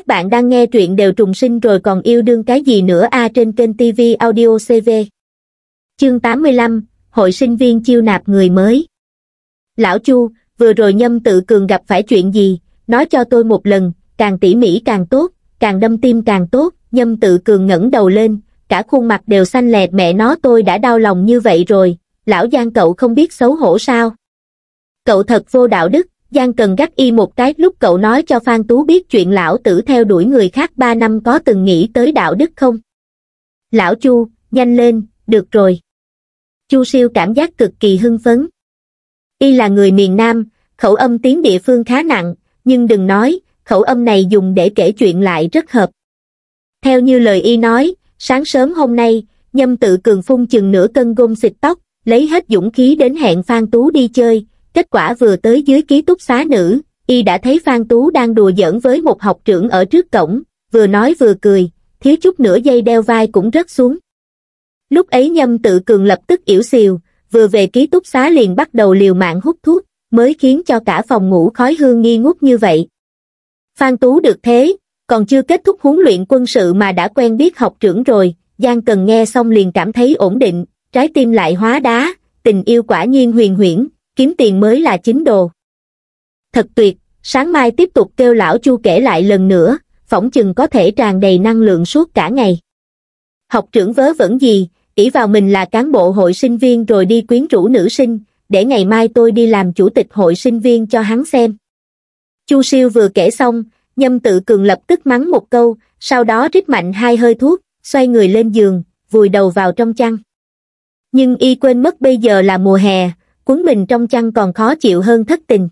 Các bạn đang nghe truyện đều trùng sinh rồi còn yêu đương cái gì nữa a trên kênh TV Audio CV. Chương 85, Hội sinh viên chiêu nạp người mới. Lão Chu, vừa rồi nhâm tự cường gặp phải chuyện gì, nói cho tôi một lần, càng tỉ mỉ càng tốt, càng đâm tim càng tốt, nhâm tự cường ngẩng đầu lên, cả khuôn mặt đều xanh lẹt mẹ nó tôi đã đau lòng như vậy rồi, lão Giang cậu không biết xấu hổ sao. Cậu thật vô đạo đức, Giang Cần gắt y một cái lúc cậu nói cho Phan Tú biết chuyện lão tử theo đuổi người khác ba năm có từng nghĩ tới đạo đức không? Lão Chu, nhanh lên, được rồi. Chu siêu cảm giác cực kỳ hưng phấn. Y là người miền Nam, khẩu âm tiếng địa phương khá nặng, nhưng đừng nói, khẩu âm này dùng để kể chuyện lại rất hợp. Theo như lời Y nói, sáng sớm hôm nay, nhâm tự cường phun chừng nửa cân gôm xịt tóc, lấy hết dũng khí đến hẹn Phan Tú đi chơi, kết quả vừa tới dưới ký túc xá nữ, y đã thấy Phan Tú đang đùa giỡn với một học trưởng ở trước cổng, vừa nói vừa cười, thiếu chút nửa dây đeo vai cũng rớt xuống. Lúc ấy nhâm tự cường lập tức yểu xìu, vừa về ký túc xá liền bắt đầu liều mạng hút thuốc, mới khiến cho cả phòng ngủ khói hương nghi ngút như vậy. Phan Tú được thế, còn chưa kết thúc huấn luyện quân sự mà đã quen biết học trưởng rồi, Giang Cần nghe xong liền cảm thấy ổn định, trái tim lại hóa đá, tình yêu quả nhiên huyền huyễn, kiếm tiền mới là chính đồ thật tuyệt sáng mai tiếp tục kêu lão chu kể lại lần nữa phỏng chừng có thể tràn đầy năng lượng suốt cả ngày học trưởng vớ vẫn gì ỷ vào mình là cán bộ hội sinh viên rồi đi quyến rũ nữ sinh để ngày mai tôi đi làm chủ tịch hội sinh viên cho hắn xem chu siêu vừa kể xong nhâm tự cường lập tức mắng một câu sau đó rít mạnh hai hơi thuốc xoay người lên giường vùi đầu vào trong chăn nhưng y quên mất bây giờ là mùa hè cuốn mình trong chăn còn khó chịu hơn thất tình.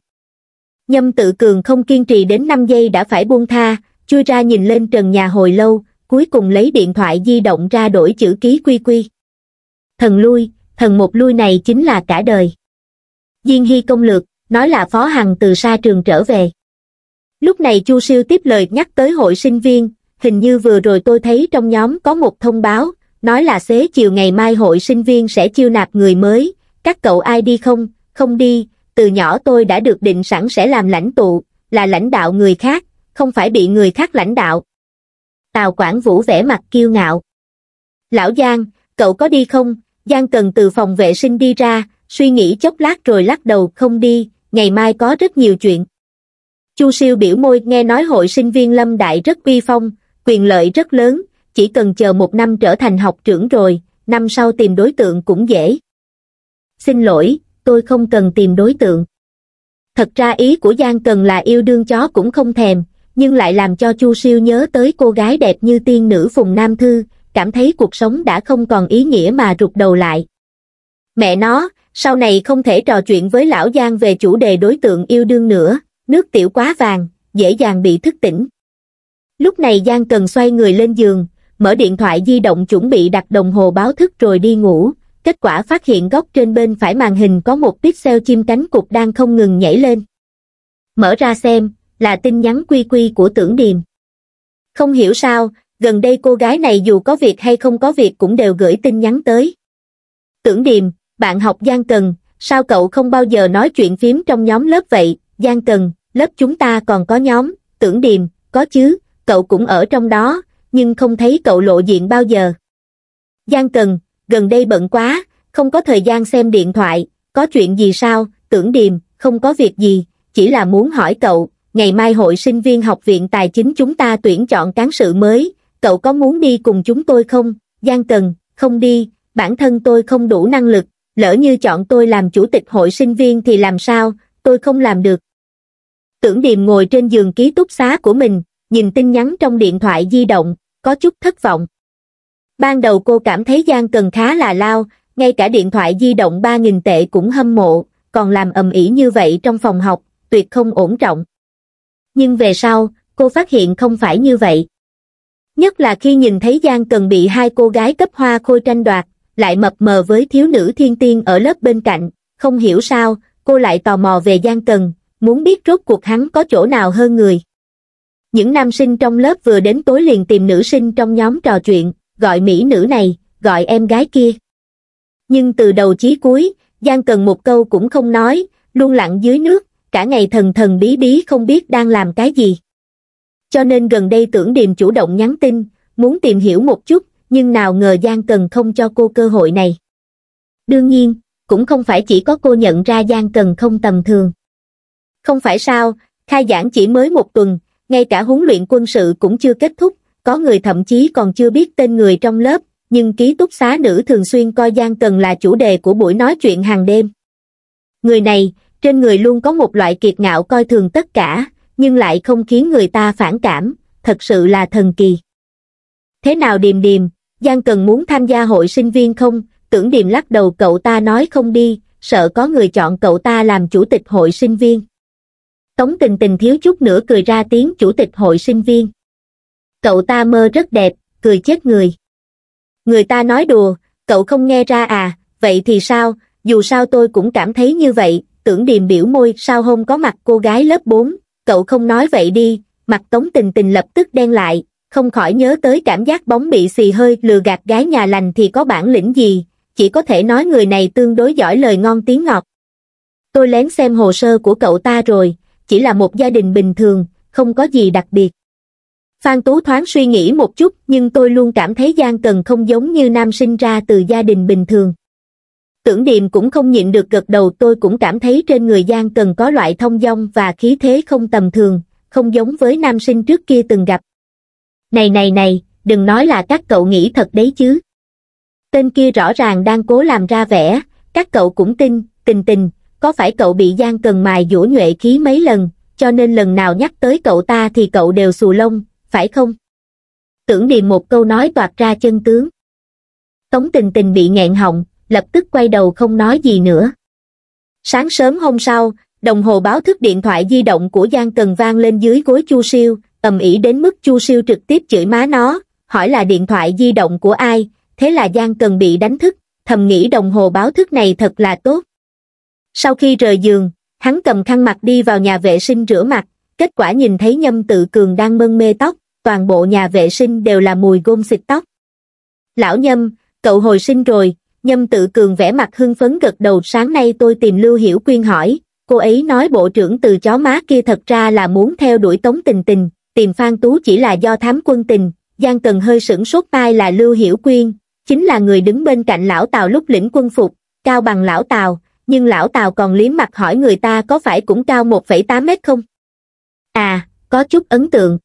Nhâm tự cường không kiên trì đến 5 giây đã phải buông tha, chui ra nhìn lên trần nhà hồi lâu, cuối cùng lấy điện thoại di động ra đổi chữ ký quy quy. Thần lui, thần một lui này chính là cả đời. Diên Hy công lược, nói là Phó Hằng từ xa trường trở về. Lúc này Chu Siêu tiếp lời nhắc tới hội sinh viên, hình như vừa rồi tôi thấy trong nhóm có một thông báo, nói là xế chiều ngày mai hội sinh viên sẽ chiêu nạp người mới, các cậu ai đi không, không đi, từ nhỏ tôi đã được định sẵn sẽ làm lãnh tụ, là lãnh đạo người khác, không phải bị người khác lãnh đạo. Tào quản Vũ vẻ mặt kiêu ngạo. Lão Giang, cậu có đi không? Giang cần từ phòng vệ sinh đi ra, suy nghĩ chốc lát rồi lắc đầu không đi, ngày mai có rất nhiều chuyện. Chu siêu biểu môi nghe nói hội sinh viên lâm đại rất uy phong, quyền lợi rất lớn, chỉ cần chờ một năm trở thành học trưởng rồi, năm sau tìm đối tượng cũng dễ xin lỗi, tôi không cần tìm đối tượng. Thật ra ý của Giang Cần là yêu đương chó cũng không thèm, nhưng lại làm cho Chu Siêu nhớ tới cô gái đẹp như tiên nữ Phùng Nam Thư, cảm thấy cuộc sống đã không còn ý nghĩa mà rụt đầu lại. Mẹ nó, sau này không thể trò chuyện với lão Giang về chủ đề đối tượng yêu đương nữa, nước tiểu quá vàng, dễ dàng bị thức tỉnh. Lúc này Giang Cần xoay người lên giường, mở điện thoại di động chuẩn bị đặt đồng hồ báo thức rồi đi ngủ, kết quả phát hiện góc trên bên phải màn hình có một pixel chim cánh cụt đang không ngừng nhảy lên. Mở ra xem, là tin nhắn quy quy của tưởng điềm. Không hiểu sao, gần đây cô gái này dù có việc hay không có việc cũng đều gửi tin nhắn tới. Tưởng điềm, bạn học Giang Cần, sao cậu không bao giờ nói chuyện phím trong nhóm lớp vậy, Giang Cần, lớp chúng ta còn có nhóm, tưởng điềm, có chứ, cậu cũng ở trong đó, nhưng không thấy cậu lộ diện bao giờ. Giang Cần, gần đây bận quá, không có thời gian xem điện thoại, có chuyện gì sao, tưởng điềm, không có việc gì, chỉ là muốn hỏi cậu, ngày mai hội sinh viên học viện tài chính chúng ta tuyển chọn cán sự mới, cậu có muốn đi cùng chúng tôi không, Giang Cần, không đi, bản thân tôi không đủ năng lực, lỡ như chọn tôi làm chủ tịch hội sinh viên thì làm sao, tôi không làm được. Tưởng Điềm ngồi trên giường ký túc xá của mình, nhìn tin nhắn trong điện thoại di động, có chút thất vọng. Ban đầu cô cảm thấy Giang Cần khá là lao, ngay cả điện thoại di động 3.000 tệ cũng hâm mộ, còn làm ầm ĩ như vậy trong phòng học, tuyệt không ổn trọng. Nhưng về sau, cô phát hiện không phải như vậy. Nhất là khi nhìn thấy Giang Cần bị hai cô gái cấp hoa khôi tranh đoạt, lại mập mờ với thiếu nữ thiên tiên ở lớp bên cạnh, không hiểu sao, cô lại tò mò về Giang Cần, muốn biết rốt cuộc hắn có chỗ nào hơn người. Những nam sinh trong lớp vừa đến tối liền tìm nữ sinh trong nhóm trò chuyện, gọi mỹ nữ này, gọi em gái kia. Nhưng từ đầu chí cuối, Giang Cần một câu cũng không nói, luôn lặng dưới nước, cả ngày thần thần bí bí không biết đang làm cái gì. Cho nên gần đây tưởng điềm chủ động nhắn tin, muốn tìm hiểu một chút, nhưng nào ngờ Giang Cần không cho cô cơ hội này. Đương nhiên, cũng không phải chỉ có cô nhận ra Giang Cần không tầm thường. Không phải sao, khai giảng chỉ mới một tuần, ngay cả huấn luyện quân sự cũng chưa kết thúc, có người thậm chí còn chưa biết tên người trong lớp, nhưng ký túc xá nữ thường xuyên coi Giang Cần là chủ đề của buổi nói chuyện hàng đêm. Người này, trên người luôn có một loại kiệt ngạo coi thường tất cả, nhưng lại không khiến người ta phản cảm, thật sự là thần kỳ. Thế nào Điềm Điềm, Giang Cần muốn tham gia hội sinh viên không? Tưởng Điềm lắc đầu cậu ta nói không đi, sợ có người chọn cậu ta làm chủ tịch hội sinh viên. Tống tình tình thiếu chút nữa cười ra tiếng chủ tịch hội sinh viên cậu ta mơ rất đẹp, cười chết người. Người ta nói đùa, cậu không nghe ra à, vậy thì sao, dù sao tôi cũng cảm thấy như vậy, tưởng điềm biểu môi sao hôm có mặt cô gái lớp 4, cậu không nói vậy đi, mặt tống tình tình lập tức đen lại, không khỏi nhớ tới cảm giác bóng bị xì hơi lừa gạt gái nhà lành thì có bản lĩnh gì, chỉ có thể nói người này tương đối giỏi lời ngon tiếng ngọt. Tôi lén xem hồ sơ của cậu ta rồi, chỉ là một gia đình bình thường, không có gì đặc biệt. Phan Tú thoáng suy nghĩ một chút nhưng tôi luôn cảm thấy Giang Cần không giống như nam sinh ra từ gia đình bình thường. Tưởng Điềm cũng không nhịn được gật đầu tôi cũng cảm thấy trên người Giang Cần có loại thông dong và khí thế không tầm thường, không giống với nam sinh trước kia từng gặp. Này này này, đừng nói là các cậu nghĩ thật đấy chứ. Tên kia rõ ràng đang cố làm ra vẻ, các cậu cũng tin, tình tình, có phải cậu bị Giang Cần mài dũa nhuệ khí mấy lần, cho nên lần nào nhắc tới cậu ta thì cậu đều xù lông, phải không? Tưởng điềm một câu nói toạt ra chân tướng. Tống tình tình bị nghẹn họng, lập tức quay đầu không nói gì nữa. Sáng sớm hôm sau, đồng hồ báo thức điện thoại di động của Giang Cần vang lên dưới gối Chu Siêu, ầm ĩ đến mức Chu Siêu trực tiếp chửi má nó, hỏi là điện thoại di động của ai, thế là Giang Cần bị đánh thức, thầm nghĩ đồng hồ báo thức này thật là tốt. Sau khi rời giường, hắn cầm khăn mặt đi vào nhà vệ sinh rửa mặt, kết quả nhìn thấy nhâm tự cường đang mân mê tóc, toàn bộ nhà vệ sinh đều là mùi gôm xịt tóc. Lão nhâm, cậu hồi sinh rồi, nhâm tự cường vẽ mặt hưng phấn gật đầu sáng nay tôi tìm Lưu Hiểu Quyên hỏi, cô ấy nói bộ trưởng từ chó má kia thật ra là muốn theo đuổi tống tình tình, tìm Phan Tú chỉ là do thám quân tình, Giang Cần hơi sửng sốt tai là Lưu Hiểu Quyên, chính là người đứng bên cạnh lão Tào lúc lĩnh quân phục, cao bằng lão Tào, nhưng lão Tào còn liếm mặt hỏi người ta có phải cũng cao 1,8 mét không? à có chút ấn tượng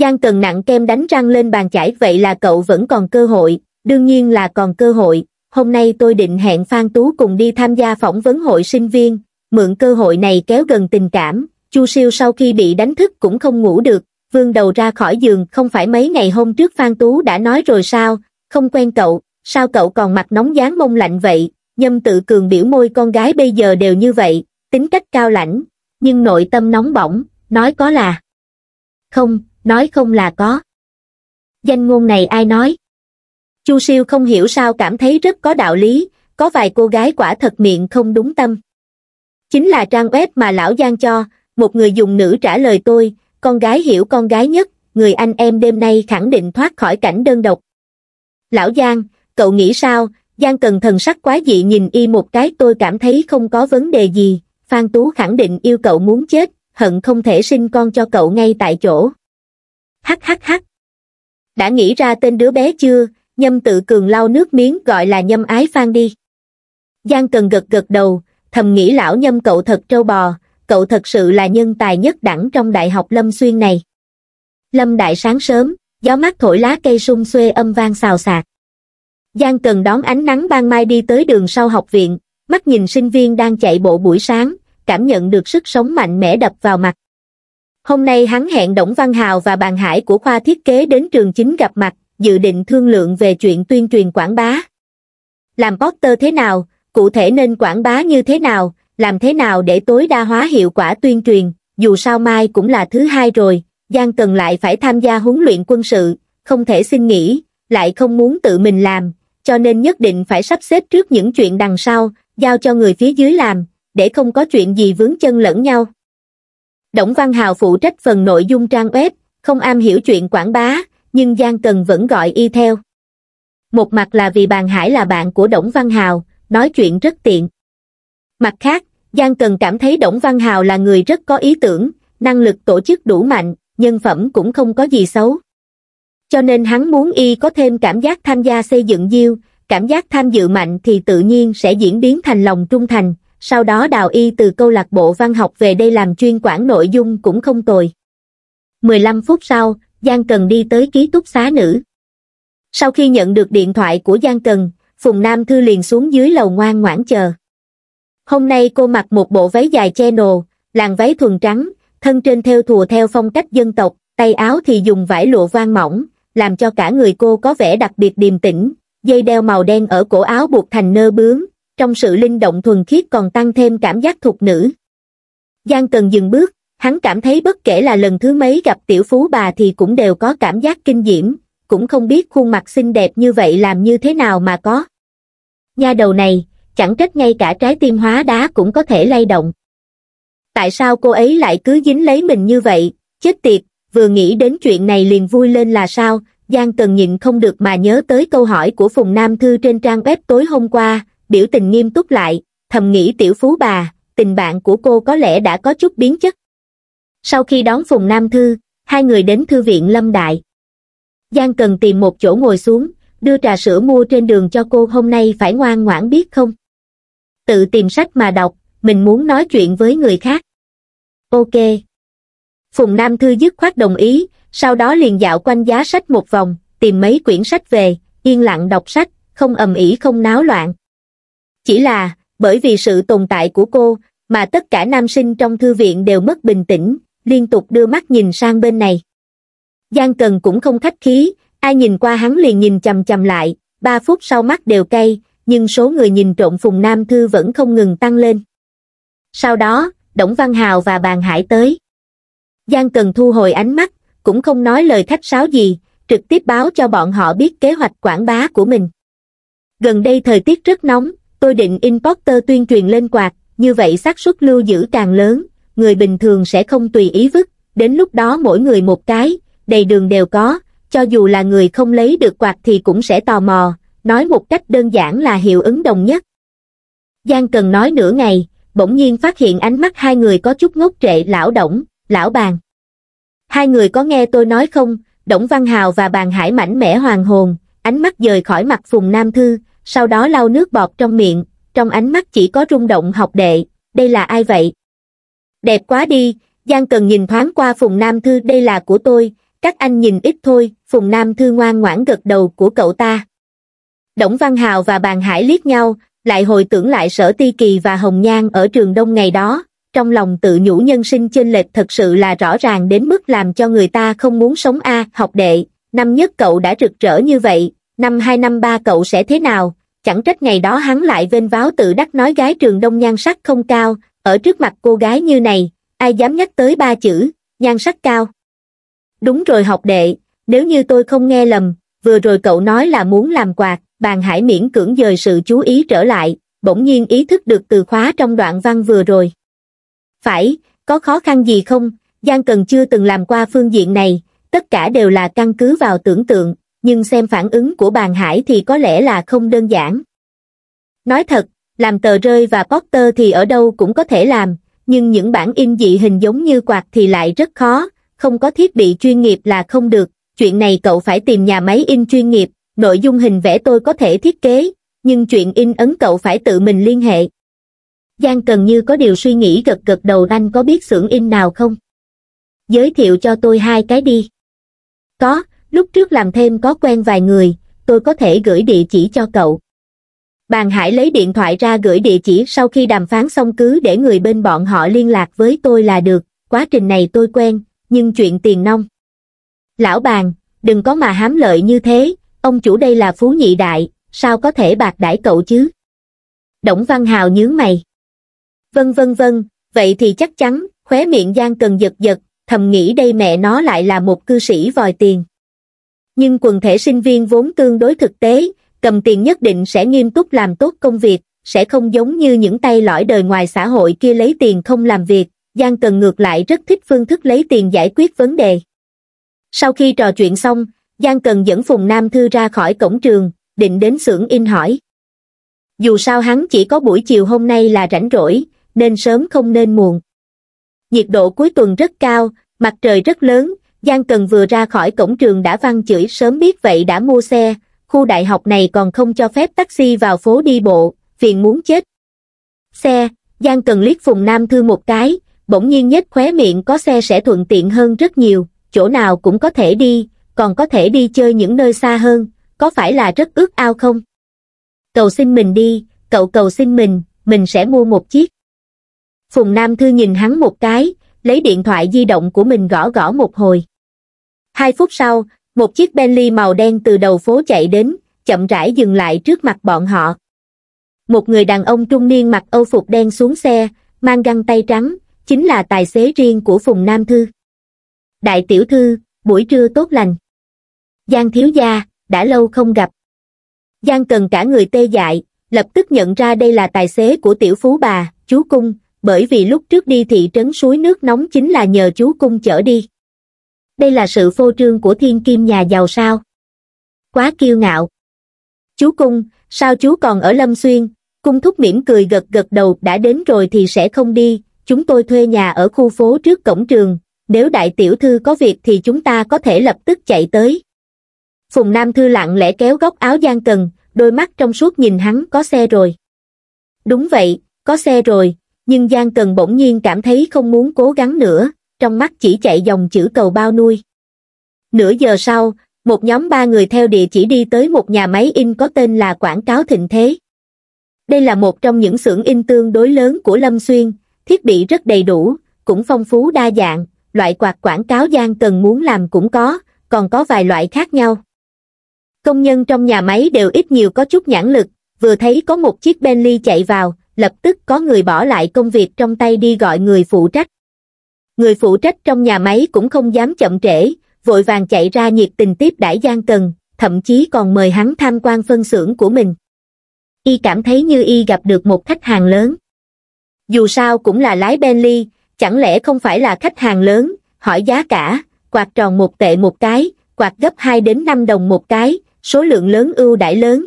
giang cần nặng kem đánh răng lên bàn chải vậy là cậu vẫn còn cơ hội đương nhiên là còn cơ hội hôm nay tôi định hẹn phan tú cùng đi tham gia phỏng vấn hội sinh viên mượn cơ hội này kéo gần tình cảm chu siêu sau khi bị đánh thức cũng không ngủ được vương đầu ra khỏi giường không phải mấy ngày hôm trước phan tú đã nói rồi sao không quen cậu sao cậu còn mặt nóng dáng mông lạnh vậy nhâm tự cường biểu môi con gái bây giờ đều như vậy tính cách cao lãnh nhưng nội tâm nóng bỏng nói có là. Không, nói không là có. Danh ngôn này ai nói? Chu siêu không hiểu sao cảm thấy rất có đạo lý, có vài cô gái quả thật miệng không đúng tâm. Chính là trang web mà lão Giang cho, một người dùng nữ trả lời tôi, con gái hiểu con gái nhất, người anh em đêm nay khẳng định thoát khỏi cảnh đơn độc. Lão Giang, cậu nghĩ sao? Giang cần thần sắc quá dị nhìn y một cái tôi cảm thấy không có vấn đề gì, Phan Tú khẳng định yêu cậu muốn chết, hận không thể sinh con cho cậu ngay tại chỗ. Hắc hắc hắc. Đã nghĩ ra tên đứa bé chưa, nhâm tự cường lau nước miếng gọi là nhâm ái phan đi. Giang cần gật gật đầu, thầm nghĩ lão nhâm cậu thật trâu bò, cậu thật sự là nhân tài nhất đẳng trong đại học Lâm Xuyên này. Lâm đại sáng sớm, gió mát thổi lá cây sung xuê âm vang xào xạc. Giang cần đón ánh nắng ban mai đi tới đường sau học viện, mắt nhìn sinh viên đang chạy bộ buổi sáng, cảm nhận được sức sống mạnh mẽ đập vào mặt. Hôm nay hắn hẹn Đổng Văn Hào và bàn hải của khoa thiết kế đến trường chính gặp mặt, dự định thương lượng về chuyện tuyên truyền quảng bá. Làm poster thế nào, cụ thể nên quảng bá như thế nào, làm thế nào để tối đa hóa hiệu quả tuyên truyền, dù sao mai cũng là thứ hai rồi, Giang Cần lại phải tham gia huấn luyện quân sự, không thể xin nghỉ, lại không muốn tự mình làm, cho nên nhất định phải sắp xếp trước những chuyện đằng sau, giao cho người phía dưới làm, để không có chuyện gì vướng chân lẫn nhau. Đổng Văn Hào phụ trách phần nội dung trang web, không am hiểu chuyện quảng bá, nhưng Giang Cần vẫn gọi y theo. Một mặt là vì bàn hải là bạn của Đổng Văn Hào, nói chuyện rất tiện. Mặt khác, Giang Cần cảm thấy Đổng Văn Hào là người rất có ý tưởng, năng lực tổ chức đủ mạnh, nhân phẩm cũng không có gì xấu. Cho nên hắn muốn y có thêm cảm giác tham gia xây dựng diêu, cảm giác tham dự mạnh thì tự nhiên sẽ diễn biến thành lòng trung thành, sau đó đào y từ câu lạc bộ văn học về đây làm chuyên quản nội dung cũng không tồi. 15 phút sau, Giang Cần đi tới ký túc xá nữ. Sau khi nhận được điện thoại của Giang Cần, Phùng Nam Thư liền xuống dưới lầu ngoan ngoãn chờ. Hôm nay cô mặc một bộ váy dài che nồ, làn váy thuần trắng, thân trên theo thùa theo phong cách dân tộc, tay áo thì dùng vải lụa vang mỏng, làm cho cả người cô có vẻ đặc biệt điềm tĩnh, dây đeo màu đen ở cổ áo buộc thành nơ bướm, trong sự linh động thuần khiết còn tăng thêm cảm giác thuộc nữ. Giang Cần dừng bước, hắn cảm thấy bất kể là lần thứ mấy gặp tiểu phú bà thì cũng đều có cảm giác kinh diễm, cũng không biết khuôn mặt xinh đẹp như vậy làm như thế nào mà có. Nha đầu này, chẳng trách ngay cả trái tim hóa đá cũng có thể lay động. Tại sao cô ấy lại cứ dính lấy mình như vậy, chết tiệt, vừa nghĩ đến chuyện này liền vui lên là sao, Giang Cần nhịn không được mà nhớ tới câu hỏi của Phùng Nam Thư trên trang web tối hôm qua, biểu tình nghiêm túc lại, thầm nghĩ tiểu phú bà, tình bạn của cô có lẽ đã có chút biến chất. Sau khi đón Phùng Nam Thư, hai người đến thư viện Lâm Đại. Giang cần tìm một chỗ ngồi xuống, đưa trà sữa mua trên đường cho cô hôm nay phải ngoan ngoãn biết không? Tự tìm sách mà đọc, mình muốn nói chuyện với người khác. Ok. Phùng Nam Thư dứt khoát đồng ý, sau đó liền dạo quanh giá sách một vòng, tìm mấy quyển sách về, yên lặng đọc sách, không ầm ĩ không náo loạn. Chỉ là, bởi vì sự tồn tại của cô, mà tất cả nam sinh trong thư viện đều mất bình tĩnh, liên tục đưa mắt nhìn sang bên này. Giang Cần cũng không khách khí, ai nhìn qua hắn liền nhìn chầm chầm lại, ba phút sau mắt đều cay, nhưng số người nhìn trộm Phùng Nam Thư vẫn không ngừng tăng lên. Sau đó, Đổng Văn Hào và Bàn Hải tới. Giang Cần thu hồi ánh mắt, cũng không nói lời khách sáo gì, trực tiếp báo cho bọn họ biết kế hoạch quảng bá của mình. Gần đây thời tiết rất nóng, Tôi định importer tuyên truyền lên quạt, như vậy xác suất lưu giữ càng lớn, người bình thường sẽ không tùy ý vứt, đến lúc đó mỗi người một cái, đầy đường đều có, cho dù là người không lấy được quạt thì cũng sẽ tò mò, nói một cách đơn giản là hiệu ứng đồng nhất. Giang cần nói nửa ngày, bỗng nhiên phát hiện ánh mắt hai người có chút ngốc trệ lão động, lão bàn. Hai người có nghe tôi nói không, Đổng Văn Hào và bàn hải mảnh mẽ hoàng hồn, ánh mắt rời khỏi mặt Phùng Nam Thư, sau đó lau nước bọt trong miệng, trong ánh mắt chỉ có rung động học đệ, đây là ai vậy? Đẹp quá đi, Giang Cần nhìn thoáng qua Phùng Nam Thư đây là của tôi, các anh nhìn ít thôi, Phùng Nam Thư ngoan ngoãn gật đầu của cậu ta. Đổng Văn Hào và Bàn Hải liếc nhau, lại hồi tưởng lại sở ti kỳ và hồng nhan ở trường đông ngày đó, trong lòng tự nhủ nhân sinh chênh lệch thật sự là rõ ràng đến mức làm cho người ta không muốn sống a học đệ, năm nhất cậu đã rực rỡ như vậy, năm hai năm ba cậu sẽ thế nào chẳng trách ngày đó hắn lại vênh váo tự đắc nói gái trường đông nhan sắc không cao ở trước mặt cô gái như này ai dám nhắc tới ba chữ nhan sắc cao đúng rồi học đệ nếu như tôi không nghe lầm vừa rồi cậu nói là muốn làm quạt bàn hải miễn cưỡng dời sự chú ý trở lại bỗng nhiên ý thức được từ khóa trong đoạn văn vừa rồi phải có khó khăn gì không giang cần chưa từng làm qua phương diện này tất cả đều là căn cứ vào tưởng tượng nhưng xem phản ứng của bàn hải thì có lẽ là không đơn giản. Nói thật, làm tờ rơi và poster thì ở đâu cũng có thể làm, nhưng những bản in dị hình giống như quạt thì lại rất khó, không có thiết bị chuyên nghiệp là không được, chuyện này cậu phải tìm nhà máy in chuyên nghiệp, nội dung hình vẽ tôi có thể thiết kế, nhưng chuyện in ấn cậu phải tự mình liên hệ. Giang cần như có điều suy nghĩ gật gật đầu anh có biết xưởng in nào không? Giới thiệu cho tôi hai cái đi. Có, lúc trước làm thêm có quen vài người tôi có thể gửi địa chỉ cho cậu bàn hải lấy điện thoại ra gửi địa chỉ sau khi đàm phán xong cứ để người bên bọn họ liên lạc với tôi là được quá trình này tôi quen nhưng chuyện tiền nông lão bàn đừng có mà hám lợi như thế ông chủ đây là phú nhị đại sao có thể bạc đãi cậu chứ đổng văn hào nhướng mày vân vân vân vậy thì chắc chắn khóe miệng giang cần giật giật thầm nghĩ đây mẹ nó lại là một cư sĩ vòi tiền nhưng quần thể sinh viên vốn tương đối thực tế, cầm tiền nhất định sẽ nghiêm túc làm tốt công việc, sẽ không giống như những tay lõi đời ngoài xã hội kia lấy tiền không làm việc, Giang Cần ngược lại rất thích phương thức lấy tiền giải quyết vấn đề. Sau khi trò chuyện xong, Giang Cần dẫn Phùng Nam Thư ra khỏi cổng trường, định đến xưởng in hỏi. Dù sao hắn chỉ có buổi chiều hôm nay là rảnh rỗi, nên sớm không nên muộn. Nhiệt độ cuối tuần rất cao, mặt trời rất lớn, Giang Cần vừa ra khỏi cổng trường đã văng chửi sớm biết vậy đã mua xe, khu đại học này còn không cho phép taxi vào phố đi bộ, phiền muốn chết. Xe, Giang Cần liếc Phùng Nam Thư một cái, bỗng nhiên nhếch khóe miệng có xe sẽ thuận tiện hơn rất nhiều, chỗ nào cũng có thể đi, còn có thể đi chơi những nơi xa hơn, có phải là rất ước ao không? Cầu xin mình đi, cậu cầu xin mình, mình sẽ mua một chiếc. Phùng Nam Thư nhìn hắn một cái, lấy điện thoại di động của mình gõ gõ một hồi. Hai phút sau, một chiếc Bentley màu đen từ đầu phố chạy đến, chậm rãi dừng lại trước mặt bọn họ. Một người đàn ông trung niên mặc âu phục đen xuống xe, mang găng tay trắng, chính là tài xế riêng của Phùng Nam Thư. Đại tiểu thư, buổi trưa tốt lành. Giang thiếu gia, đã lâu không gặp. Giang cần cả người tê dại, lập tức nhận ra đây là tài xế của tiểu phú bà, chú cung, bởi vì lúc trước đi thị trấn suối nước nóng chính là nhờ chú cung chở đi đây là sự phô trương của thiên kim nhà giàu sao quá kiêu ngạo chú cung sao chú còn ở lâm xuyên cung thúc mỉm cười gật gật đầu đã đến rồi thì sẽ không đi chúng tôi thuê nhà ở khu phố trước cổng trường nếu đại tiểu thư có việc thì chúng ta có thể lập tức chạy tới phùng nam thư lặng lẽ kéo góc áo gian cần đôi mắt trong suốt nhìn hắn có xe rồi đúng vậy có xe rồi nhưng Giang Cần bỗng nhiên cảm thấy không muốn cố gắng nữa, trong mắt chỉ chạy dòng chữ cầu bao nuôi. Nửa giờ sau, một nhóm ba người theo địa chỉ đi tới một nhà máy in có tên là Quảng cáo Thịnh Thế. Đây là một trong những xưởng in tương đối lớn của Lâm Xuyên, thiết bị rất đầy đủ, cũng phong phú đa dạng, loại quạt quảng cáo gian cần muốn làm cũng có, còn có vài loại khác nhau. Công nhân trong nhà máy đều ít nhiều có chút nhãn lực, vừa thấy có một chiếc Bentley chạy vào, lập tức có người bỏ lại công việc trong tay đi gọi người phụ trách người phụ trách trong nhà máy cũng không dám chậm trễ, vội vàng chạy ra nhiệt tình tiếp đãi Giang Cần, thậm chí còn mời hắn tham quan phân xưởng của mình. Y cảm thấy như Y gặp được một khách hàng lớn. Dù sao cũng là lái Bentley, chẳng lẽ không phải là khách hàng lớn, hỏi giá cả, quạt tròn một tệ một cái, quạt gấp 2 đến 5 đồng một cái, số lượng lớn ưu đãi lớn.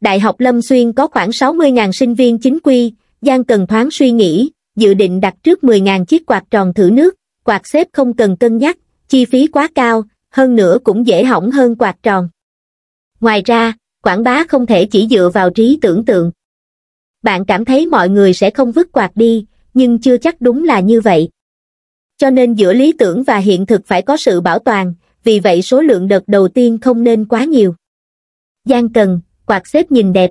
Đại học Lâm Xuyên có khoảng 60.000 sinh viên chính quy, Giang Cần thoáng suy nghĩ, dự định đặt trước 10.000 chiếc quạt tròn thử nước, quạt xếp không cần cân nhắc, chi phí quá cao, hơn nữa cũng dễ hỏng hơn quạt tròn. Ngoài ra, quảng bá không thể chỉ dựa vào trí tưởng tượng. Bạn cảm thấy mọi người sẽ không vứt quạt đi, nhưng chưa chắc đúng là như vậy. Cho nên giữa lý tưởng và hiện thực phải có sự bảo toàn, vì vậy số lượng đợt đầu tiên không nên quá nhiều. Giang Cần, quạt xếp nhìn đẹp.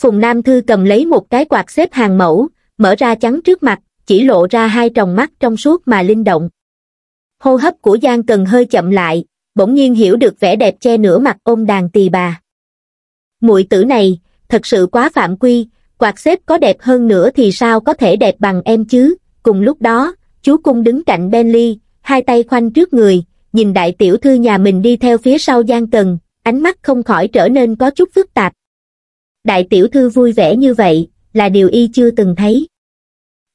Phùng Nam Thư cầm lấy một cái quạt xếp hàng mẫu, mở ra chắn trước mặt chỉ lộ ra hai tròng mắt trong suốt mà linh động hô hấp của giang cần hơi chậm lại bỗng nhiên hiểu được vẻ đẹp che nửa mặt ôm đàn tỳ bà muội tử này thật sự quá phạm quy quạt xếp có đẹp hơn nữa thì sao có thể đẹp bằng em chứ cùng lúc đó chú cung đứng cạnh benly hai tay khoanh trước người nhìn đại tiểu thư nhà mình đi theo phía sau giang cần ánh mắt không khỏi trở nên có chút phức tạp đại tiểu thư vui vẻ như vậy là điều y chưa từng thấy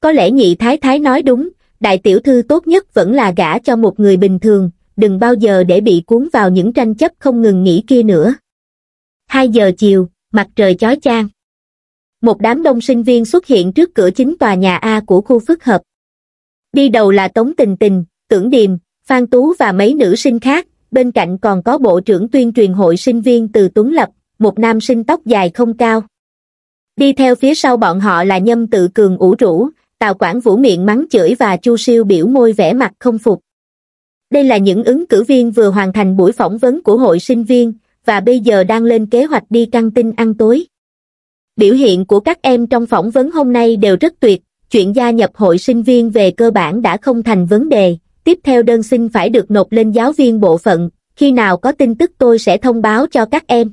có lẽ nhị thái thái nói đúng, đại tiểu thư tốt nhất vẫn là gả cho một người bình thường, đừng bao giờ để bị cuốn vào những tranh chấp không ngừng nghỉ kia nữa. 2 giờ chiều, mặt trời chói chang. Một đám đông sinh viên xuất hiện trước cửa chính tòa nhà A của khu phức hợp. Đi đầu là Tống Tình Tình, Tưởng Điềm, Phan Tú và mấy nữ sinh khác, bên cạnh còn có bộ trưởng tuyên truyền hội sinh viên từ Tuấn Lập, một nam sinh tóc dài không cao. Đi theo phía sau bọn họ là Nhâm Tự Cường ủ rũ, tào quảng vũ miệng mắng chửi và chu siêu biểu môi vẻ mặt không phục đây là những ứng cử viên vừa hoàn thành buổi phỏng vấn của hội sinh viên và bây giờ đang lên kế hoạch đi căng tin ăn tối biểu hiện của các em trong phỏng vấn hôm nay đều rất tuyệt chuyện gia nhập hội sinh viên về cơ bản đã không thành vấn đề tiếp theo đơn xin phải được nộp lên giáo viên bộ phận khi nào có tin tức tôi sẽ thông báo cho các em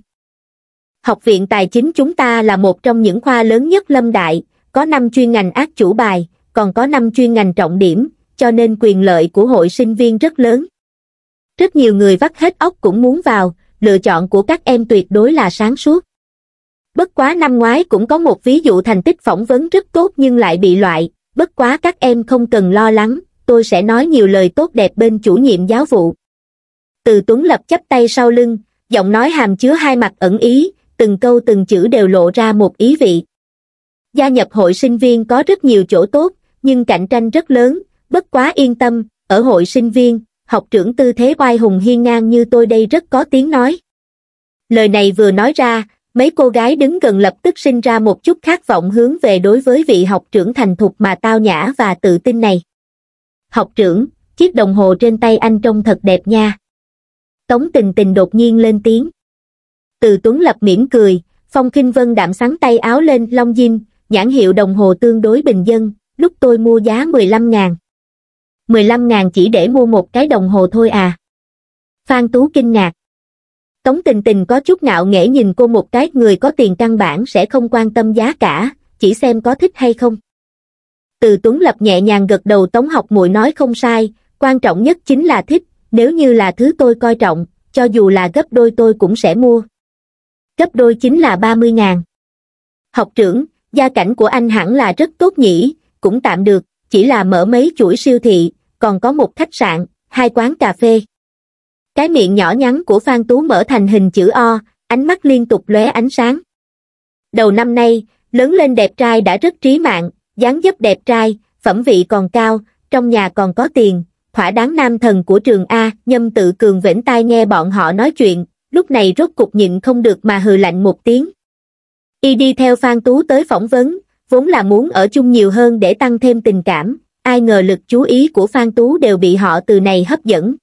học viện tài chính chúng ta là một trong những khoa lớn nhất lâm đại có 5 chuyên ngành ác chủ bài, còn có 5 chuyên ngành trọng điểm, cho nên quyền lợi của hội sinh viên rất lớn. Rất nhiều người vắt hết óc cũng muốn vào, lựa chọn của các em tuyệt đối là sáng suốt. Bất quá năm ngoái cũng có một ví dụ thành tích phỏng vấn rất tốt nhưng lại bị loại, bất quá các em không cần lo lắng, tôi sẽ nói nhiều lời tốt đẹp bên chủ nhiệm giáo vụ. Từ Tuấn Lập chắp tay sau lưng, giọng nói hàm chứa hai mặt ẩn ý, từng câu từng chữ đều lộ ra một ý vị. Gia nhập hội sinh viên có rất nhiều chỗ tốt, nhưng cạnh tranh rất lớn, bất quá yên tâm, ở hội sinh viên, học trưởng tư thế oai hùng hiên ngang như tôi đây rất có tiếng nói. Lời này vừa nói ra, mấy cô gái đứng gần lập tức sinh ra một chút khát vọng hướng về đối với vị học trưởng thành thục mà tao nhã và tự tin này. Học trưởng, chiếc đồng hồ trên tay anh trông thật đẹp nha. Tống tình tình đột nhiên lên tiếng. Từ Tuấn Lập mỉm cười, Phong kinh Vân đạm sáng tay áo lên long dinh, nhãn hiệu đồng hồ tương đối bình dân, lúc tôi mua giá 15 ngàn. 15 ngàn chỉ để mua một cái đồng hồ thôi à. Phan Tú kinh ngạc. Tống tình tình có chút ngạo nghễ nhìn cô một cái người có tiền căn bản sẽ không quan tâm giá cả, chỉ xem có thích hay không. Từ Tuấn Lập nhẹ nhàng gật đầu Tống học muội nói không sai, quan trọng nhất chính là thích, nếu như là thứ tôi coi trọng, cho dù là gấp đôi tôi cũng sẽ mua. Gấp đôi chính là 30 ngàn. Học trưởng, gia cảnh của anh hẳn là rất tốt nhỉ, cũng tạm được, chỉ là mở mấy chuỗi siêu thị, còn có một khách sạn, hai quán cà phê. Cái miệng nhỏ nhắn của Phan Tú mở thành hình chữ O, ánh mắt liên tục lóe ánh sáng. Đầu năm nay, lớn lên đẹp trai đã rất trí mạng, dáng dấp đẹp trai, phẩm vị còn cao, trong nhà còn có tiền, thỏa đáng nam thần của trường A, nhâm tự cường vĩnh tai nghe bọn họ nói chuyện, lúc này rốt cục nhịn không được mà hừ lạnh một tiếng, y đi theo phan tú tới phỏng vấn vốn là muốn ở chung nhiều hơn để tăng thêm tình cảm ai ngờ lực chú ý của phan tú đều bị họ từ này hấp dẫn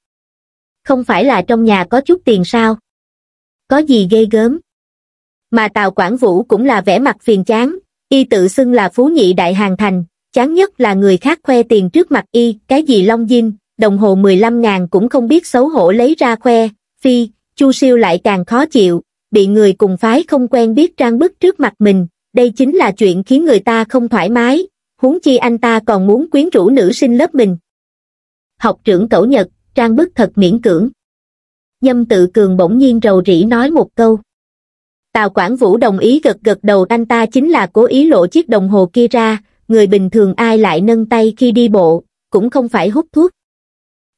không phải là trong nhà có chút tiền sao có gì ghê gớm mà tào quảng vũ cũng là vẻ mặt phiền chán y tự xưng là phú nhị đại hàng thành chán nhất là người khác khoe tiền trước mặt y cái gì long dinh đồng hồ mười lăm ngàn cũng không biết xấu hổ lấy ra khoe phi chu siêu lại càng khó chịu bị người cùng phái không quen biết trang bức trước mặt mình, đây chính là chuyện khiến người ta không thoải mái, huống chi anh ta còn muốn quyến rũ nữ sinh lớp mình. Học trưởng cẩu nhật, trang bức thật miễn cưỡng. Nhâm tự cường bỗng nhiên rầu rĩ nói một câu. Tào Quảng Vũ đồng ý gật gật đầu anh ta chính là cố ý lộ chiếc đồng hồ kia ra, người bình thường ai lại nâng tay khi đi bộ, cũng không phải hút thuốc.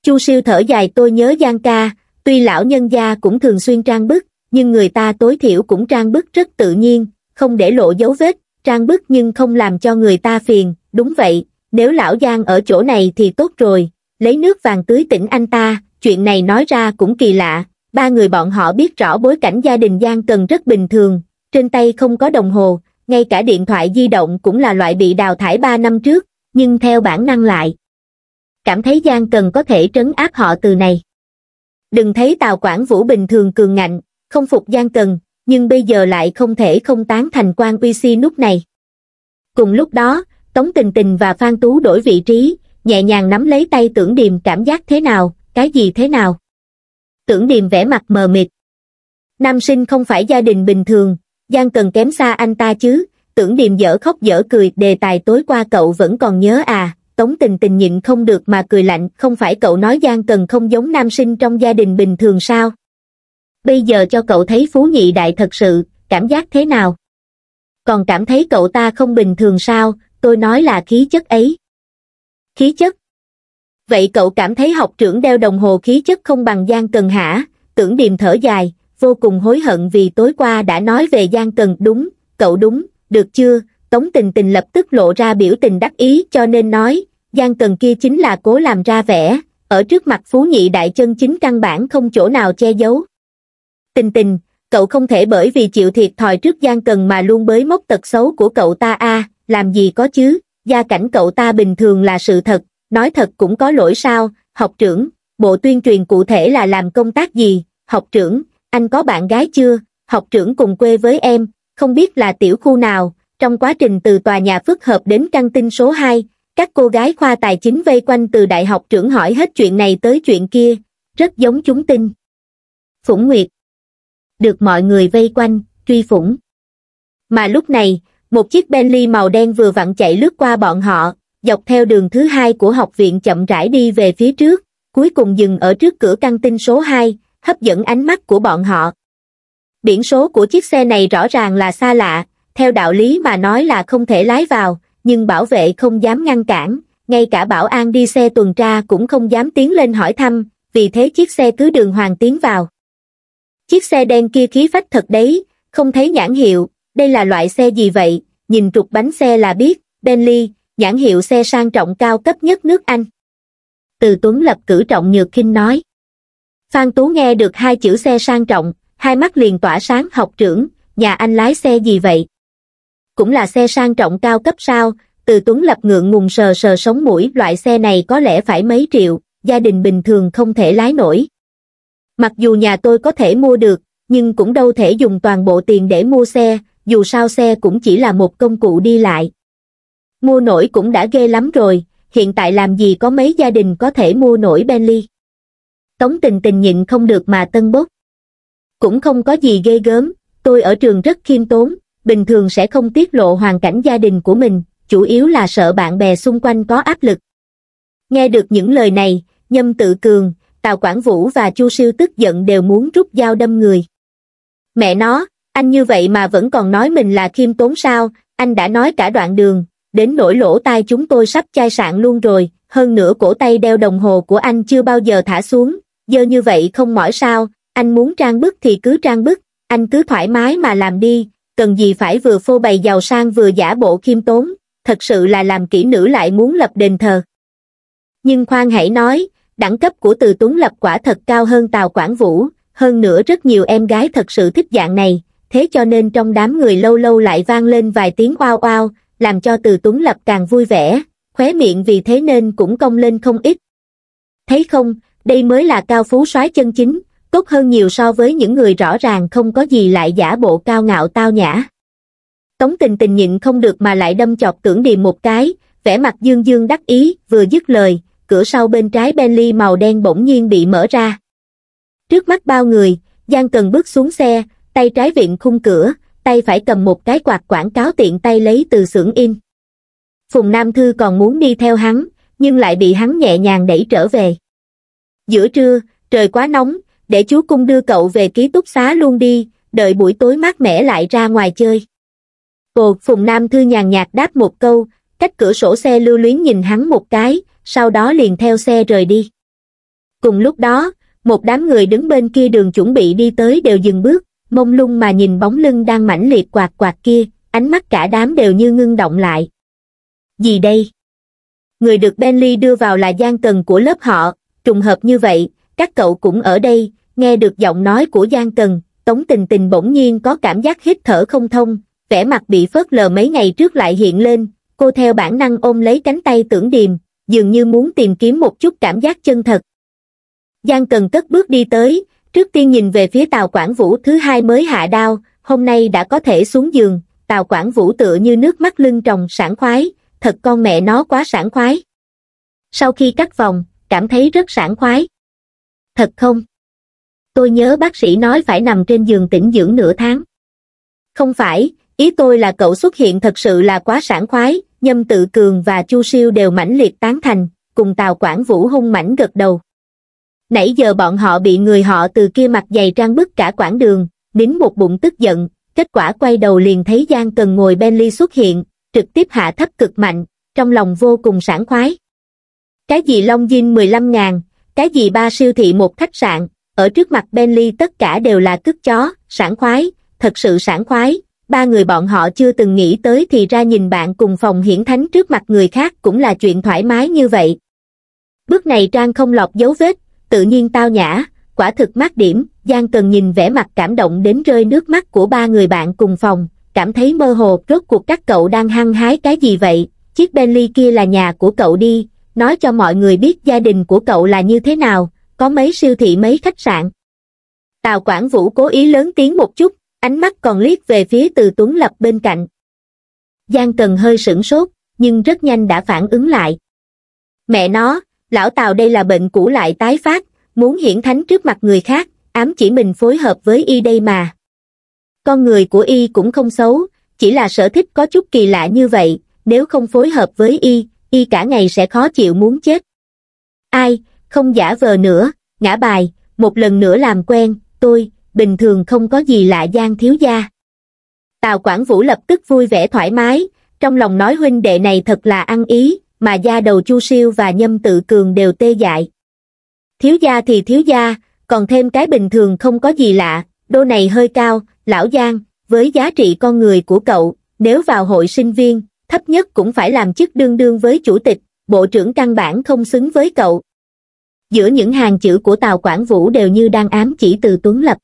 Chu siêu thở dài tôi nhớ Giang ca, tuy lão nhân gia cũng thường xuyên trang bức, nhưng người ta tối thiểu cũng trang bức rất tự nhiên không để lộ dấu vết trang bức nhưng không làm cho người ta phiền đúng vậy nếu lão giang ở chỗ này thì tốt rồi lấy nước vàng tưới tỉnh anh ta chuyện này nói ra cũng kỳ lạ ba người bọn họ biết rõ bối cảnh gia đình giang cần rất bình thường trên tay không có đồng hồ ngay cả điện thoại di động cũng là loại bị đào thải ba năm trước nhưng theo bản năng lại cảm thấy giang cần có thể trấn áp họ từ này đừng thấy tào quản vũ bình thường cường ngạnh không phục Giang Cần, nhưng bây giờ lại không thể không tán thành quan uy si nút này. Cùng lúc đó, Tống Tình Tình và Phan Tú đổi vị trí, nhẹ nhàng nắm lấy tay tưởng điềm cảm giác thế nào, cái gì thế nào. Tưởng điềm vẻ mặt mờ mịt. Nam sinh không phải gia đình bình thường, Giang Cần kém xa anh ta chứ, tưởng điềm dở khóc dở cười, đề tài tối qua cậu vẫn còn nhớ à, Tống Tình Tình nhịn không được mà cười lạnh, không phải cậu nói Giang Cần không giống nam sinh trong gia đình bình thường sao? bây giờ cho cậu thấy phú nhị đại thật sự, cảm giác thế nào? Còn cảm thấy cậu ta không bình thường sao, tôi nói là khí chất ấy. Khí chất? Vậy cậu cảm thấy học trưởng đeo đồng hồ khí chất không bằng Giang Cần hả? Tưởng điềm thở dài, vô cùng hối hận vì tối qua đã nói về Giang Cần đúng, cậu đúng, được chưa? Tống tình tình lập tức lộ ra biểu tình đắc ý cho nên nói, Giang Cần kia chính là cố làm ra vẻ, ở trước mặt phú nhị đại chân chính căn bản không chỗ nào che giấu. Tình tình, cậu không thể bởi vì chịu thiệt thòi trước gian cần mà luôn bới móc tật xấu của cậu ta a làm gì có chứ, gia cảnh cậu ta bình thường là sự thật, nói thật cũng có lỗi sao, học trưởng, bộ tuyên truyền cụ thể là làm công tác gì, học trưởng, anh có bạn gái chưa, học trưởng cùng quê với em, không biết là tiểu khu nào, trong quá trình từ tòa nhà phức hợp đến căng tin số 2, các cô gái khoa tài chính vây quanh từ đại học trưởng hỏi hết chuyện này tới chuyện kia, rất giống chúng tin. Phủng Nguyệt, được mọi người vây quanh, truy phủng. Mà lúc này, một chiếc Bentley màu đen vừa vặn chạy lướt qua bọn họ, dọc theo đường thứ hai của học viện chậm rãi đi về phía trước, cuối cùng dừng ở trước cửa căng tin số 2, hấp dẫn ánh mắt của bọn họ. Biển số của chiếc xe này rõ ràng là xa lạ, theo đạo lý mà nói là không thể lái vào, nhưng bảo vệ không dám ngăn cản, ngay cả bảo an đi xe tuần tra cũng không dám tiến lên hỏi thăm, vì thế chiếc xe cứ đường hoàng tiến vào chiếc xe đen kia khí phách thật đấy không thấy nhãn hiệu đây là loại xe gì vậy nhìn trục bánh xe là biết bentley nhãn hiệu xe sang trọng cao cấp nhất nước anh từ tuấn lập cử trọng nhược khinh nói phan tú nghe được hai chữ xe sang trọng hai mắt liền tỏa sáng học trưởng nhà anh lái xe gì vậy cũng là xe sang trọng cao cấp sao từ tuấn lập ngượng ngùng sờ sờ sống mũi loại xe này có lẽ phải mấy triệu gia đình bình thường không thể lái nổi Mặc dù nhà tôi có thể mua được, nhưng cũng đâu thể dùng toàn bộ tiền để mua xe, dù sao xe cũng chỉ là một công cụ đi lại. Mua nổi cũng đã ghê lắm rồi, hiện tại làm gì có mấy gia đình có thể mua nổi Bentley. Tống tình tình nhịn không được mà tân bốc. Cũng không có gì ghê gớm, tôi ở trường rất khiêm tốn, bình thường sẽ không tiết lộ hoàn cảnh gia đình của mình, chủ yếu là sợ bạn bè xung quanh có áp lực. Nghe được những lời này, Nhâm Tự Cường, Tào Quảng Vũ và Chu Siêu tức giận đều muốn rút dao đâm người. Mẹ nó, anh như vậy mà vẫn còn nói mình là khiêm tốn sao, anh đã nói cả đoạn đường, đến nỗi lỗ tai chúng tôi sắp chai sạn luôn rồi, hơn nữa cổ tay đeo đồng hồ của anh chưa bao giờ thả xuống, dơ như vậy không mỏi sao, anh muốn trang bức thì cứ trang bức, anh cứ thoải mái mà làm đi, cần gì phải vừa phô bày giàu sang vừa giả bộ khiêm tốn, thật sự là làm kỹ nữ lại muốn lập đền thờ. Nhưng khoan hãy nói, đẳng cấp của từ tuấn lập quả thật cao hơn tào Quản vũ hơn nữa rất nhiều em gái thật sự thích dạng này thế cho nên trong đám người lâu lâu lại vang lên vài tiếng oao oao làm cho từ tuấn lập càng vui vẻ khóe miệng vì thế nên cũng cong lên không ít thấy không đây mới là cao phú soái chân chính tốt hơn nhiều so với những người rõ ràng không có gì lại giả bộ cao ngạo tao nhã tống tình tình nhịn không được mà lại đâm chọc tưởng điềm một cái vẻ mặt dương dương đắc ý vừa dứt lời cửa sau bên trái Bentley màu đen bỗng nhiên bị mở ra. Trước mắt bao người, Giang Cần bước xuống xe, tay trái viện khung cửa, tay phải cầm một cái quạt quảng cáo tiện tay lấy từ xưởng in. Phùng Nam Thư còn muốn đi theo hắn, nhưng lại bị hắn nhẹ nhàng đẩy trở về. Giữa trưa, trời quá nóng, để chú cung đưa cậu về ký túc xá luôn đi, đợi buổi tối mát mẻ lại ra ngoài chơi. Cột Phùng Nam Thư nhàn nhạt đáp một câu, cách cửa sổ xe lưu luyến nhìn hắn một cái, sau đó liền theo xe rời đi. Cùng lúc đó, một đám người đứng bên kia đường chuẩn bị đi tới đều dừng bước, mông lung mà nhìn bóng lưng đang mãnh liệt quạt quạt kia, ánh mắt cả đám đều như ngưng động lại. Gì đây? Người được benly đưa vào là giang tần của lớp họ, trùng hợp như vậy, các cậu cũng ở đây, nghe được giọng nói của giang tần, tống tình tình bỗng nhiên có cảm giác hít thở không thông, vẻ mặt bị phớt lờ mấy ngày trước lại hiện lên, cô theo bản năng ôm lấy cánh tay tưởng điềm, dường như muốn tìm kiếm một chút cảm giác chân thật. Giang Cần cất bước đi tới, trước tiên nhìn về phía Tào quản Vũ thứ hai mới hạ đao, hôm nay đã có thể xuống giường, Tào quản Vũ tựa như nước mắt lưng tròng sảng khoái, thật con mẹ nó quá sảng khoái. Sau khi cắt vòng, cảm thấy rất sảng khoái. Thật không? Tôi nhớ bác sĩ nói phải nằm trên giường tĩnh dưỡng nửa tháng. Không phải, ý tôi là cậu xuất hiện thật sự là quá sảng khoái, Nhâm Tự Cường và Chu Siêu đều mãnh liệt tán thành, cùng Tào Quảng Vũ hung mãnh gật đầu. Nãy giờ bọn họ bị người họ từ kia mặt dày trang bức cả quãng đường, nín một bụng tức giận, kết quả quay đầu liền thấy Giang Cần ngồi Bentley xuất hiện, trực tiếp hạ thấp cực mạnh, trong lòng vô cùng sảng khoái. Cái gì Long Dinh 15 ngàn, cái gì ba siêu thị một khách sạn, ở trước mặt Bentley tất cả đều là cứt chó, sảng khoái, thật sự sảng khoái, ba người bọn họ chưa từng nghĩ tới thì ra nhìn bạn cùng phòng hiển thánh trước mặt người khác cũng là chuyện thoải mái như vậy. Bước này Trang không lọc dấu vết, tự nhiên tao nhã, quả thực mát điểm, Giang Cần nhìn vẻ mặt cảm động đến rơi nước mắt của ba người bạn cùng phòng, cảm thấy mơ hồ rốt cuộc các cậu đang hăng hái cái gì vậy, chiếc Bentley kia là nhà của cậu đi, nói cho mọi người biết gia đình của cậu là như thế nào, có mấy siêu thị mấy khách sạn. Tào Quảng Vũ cố ý lớn tiếng một chút, ánh mắt còn liếc về phía từ tuấn lập bên cạnh giang cần hơi sửng sốt nhưng rất nhanh đã phản ứng lại mẹ nó lão tào đây là bệnh cũ lại tái phát muốn hiển thánh trước mặt người khác ám chỉ mình phối hợp với y đây mà con người của y cũng không xấu chỉ là sở thích có chút kỳ lạ như vậy nếu không phối hợp với y y cả ngày sẽ khó chịu muốn chết ai không giả vờ nữa ngã bài một lần nữa làm quen tôi bình thường không có gì lạ Giang thiếu gia. Tào Quảng Vũ lập tức vui vẻ thoải mái, trong lòng nói huynh đệ này thật là ăn ý, mà gia đầu Chu Siêu và Nhâm Tự Cường đều tê dại. Thiếu gia thì thiếu gia, còn thêm cái bình thường không có gì lạ, đô này hơi cao, lão Giang, với giá trị con người của cậu, nếu vào hội sinh viên, thấp nhất cũng phải làm chức đương đương với chủ tịch, bộ trưởng căn bản không xứng với cậu. Giữa những hàng chữ của Tào Quảng Vũ đều như đang ám chỉ từ Tuấn Lập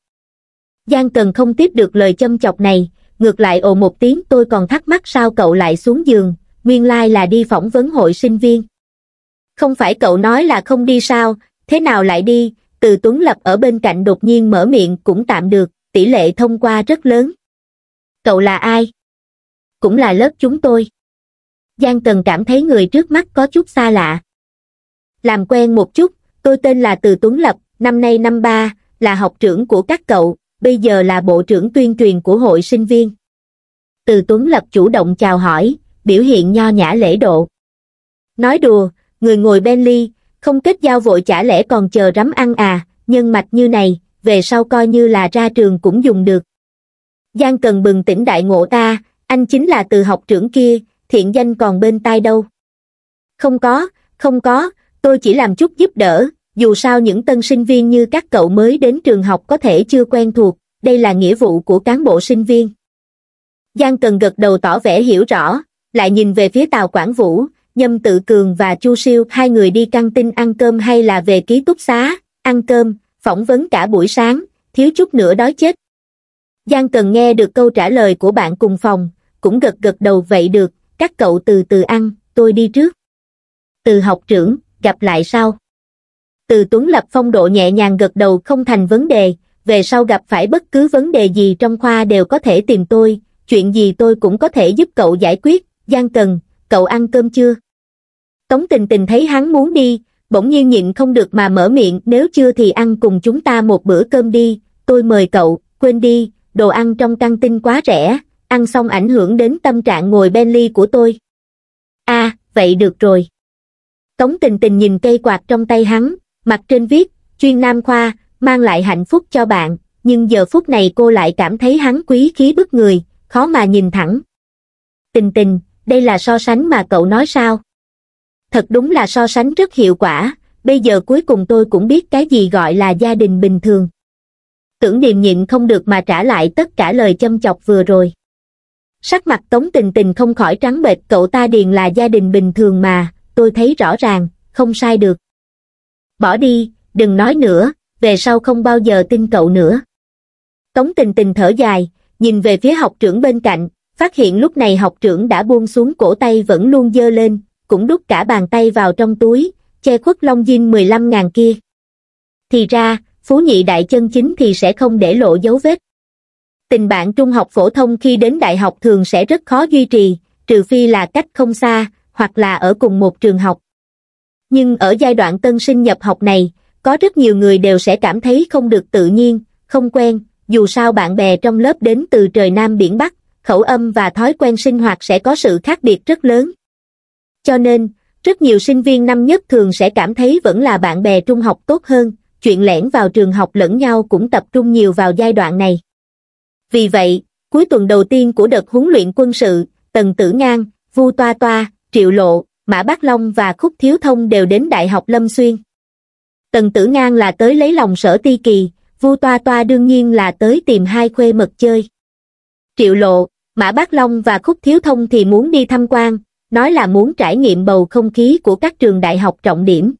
giang cần không tiếp được lời châm chọc này ngược lại ồ một tiếng tôi còn thắc mắc sao cậu lại xuống giường nguyên lai là đi phỏng vấn hội sinh viên không phải cậu nói là không đi sao thế nào lại đi từ tuấn lập ở bên cạnh đột nhiên mở miệng cũng tạm được tỷ lệ thông qua rất lớn cậu là ai cũng là lớp chúng tôi giang cần cảm thấy người trước mắt có chút xa lạ làm quen một chút tôi tên là từ tuấn lập năm nay năm ba là học trưởng của các cậu bây giờ là bộ trưởng tuyên truyền của hội sinh viên. Từ Tuấn Lập chủ động chào hỏi, biểu hiện nho nhã lễ độ. Nói đùa, người ngồi Bentley, không kết giao vội chả lẽ còn chờ rắm ăn à, nhân mạch như này, về sau coi như là ra trường cũng dùng được. Giang cần bừng tỉnh đại ngộ ta, anh chính là từ học trưởng kia, thiện danh còn bên tai đâu. Không có, không có, tôi chỉ làm chút giúp đỡ, dù sao những tân sinh viên như các cậu mới đến trường học có thể chưa quen thuộc, đây là nghĩa vụ của cán bộ sinh viên. Giang Cần gật đầu tỏ vẻ hiểu rõ, lại nhìn về phía Tàu Quảng Vũ, Nhâm Tự Cường và Chu Siêu hai người đi căng tin ăn cơm hay là về ký túc xá, ăn cơm, phỏng vấn cả buổi sáng, thiếu chút nữa đói chết. Giang Cần nghe được câu trả lời của bạn cùng phòng, cũng gật gật đầu vậy được, các cậu từ từ ăn, tôi đi trước. Từ học trưởng, gặp lại sau từ Tuấn Lập phong độ nhẹ nhàng gật đầu không thành vấn đề, về sau gặp phải bất cứ vấn đề gì trong khoa đều có thể tìm tôi, chuyện gì tôi cũng có thể giúp cậu giải quyết, Giang Cần, cậu ăn cơm chưa? Tống Tình Tình thấy hắn muốn đi, bỗng nhiên nhịn không được mà mở miệng, nếu chưa thì ăn cùng chúng ta một bữa cơm đi, tôi mời cậu, quên đi, đồ ăn trong căng tin quá rẻ, ăn xong ảnh hưởng đến tâm trạng ngồi Bentley của tôi. a à, vậy được rồi. Tống Tình Tình nhìn cây quạt trong tay hắn, Mặt trên viết, chuyên nam khoa, mang lại hạnh phúc cho bạn, nhưng giờ phút này cô lại cảm thấy hắn quý khí bức người, khó mà nhìn thẳng. Tình tình, đây là so sánh mà cậu nói sao? Thật đúng là so sánh rất hiệu quả, bây giờ cuối cùng tôi cũng biết cái gì gọi là gia đình bình thường. Tưởng điềm nhịn không được mà trả lại tất cả lời châm chọc vừa rồi. Sắc mặt tống tình tình không khỏi trắng bệch cậu ta điền là gia đình bình thường mà, tôi thấy rõ ràng, không sai được bỏ đi, đừng nói nữa, về sau không bao giờ tin cậu nữa. Tống tình tình thở dài, nhìn về phía học trưởng bên cạnh, phát hiện lúc này học trưởng đã buông xuống cổ tay vẫn luôn dơ lên, cũng đút cả bàn tay vào trong túi, che khuất Long Dinh 15.000 kia. Thì ra, phú nhị đại chân chính thì sẽ không để lộ dấu vết. Tình bạn trung học phổ thông khi đến đại học thường sẽ rất khó duy trì, trừ phi là cách không xa, hoặc là ở cùng một trường học nhưng ở giai đoạn tân sinh nhập học này, có rất nhiều người đều sẽ cảm thấy không được tự nhiên, không quen, dù sao bạn bè trong lớp đến từ trời Nam biển Bắc, khẩu âm và thói quen sinh hoạt sẽ có sự khác biệt rất lớn. Cho nên, rất nhiều sinh viên năm nhất thường sẽ cảm thấy vẫn là bạn bè trung học tốt hơn, chuyện lẻn vào trường học lẫn nhau cũng tập trung nhiều vào giai đoạn này. Vì vậy, cuối tuần đầu tiên của đợt huấn luyện quân sự, Tần Tử Ngang, Vu Toa Toa, Triệu Lộ, Mã Bác Long và Khúc Thiếu Thông đều đến Đại học Lâm Xuyên. Tần Tử Ngang là tới lấy lòng sở ti kỳ, Vu Toa Toa đương nhiên là tới tìm hai khuê mật chơi. Triệu Lộ, Mã Bác Long và Khúc Thiếu Thông thì muốn đi tham quan, nói là muốn trải nghiệm bầu không khí của các trường đại học trọng điểm.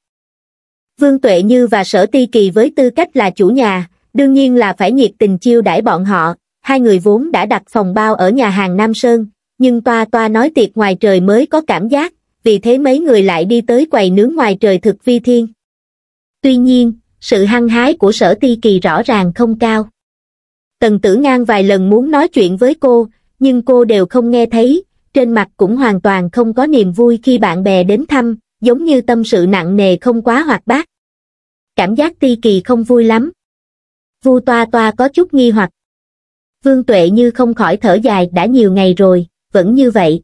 Vương Tuệ Như và Sở Ti Kỳ với tư cách là chủ nhà, đương nhiên là phải nhiệt tình chiêu đãi bọn họ, hai người vốn đã đặt phòng bao ở nhà hàng Nam Sơn, nhưng Toa Toa nói tiệc ngoài trời mới có cảm giác, vì thế mấy người lại đi tới quầy nướng ngoài trời thực vi thiên. Tuy nhiên, sự hăng hái của sở ti kỳ rõ ràng không cao. Tần tử ngang vài lần muốn nói chuyện với cô, nhưng cô đều không nghe thấy, trên mặt cũng hoàn toàn không có niềm vui khi bạn bè đến thăm, giống như tâm sự nặng nề không quá hoạt bát. Cảm giác ti kỳ không vui lắm. Vu toa toa có chút nghi hoặc. Vương Tuệ như không khỏi thở dài đã nhiều ngày rồi, vẫn như vậy.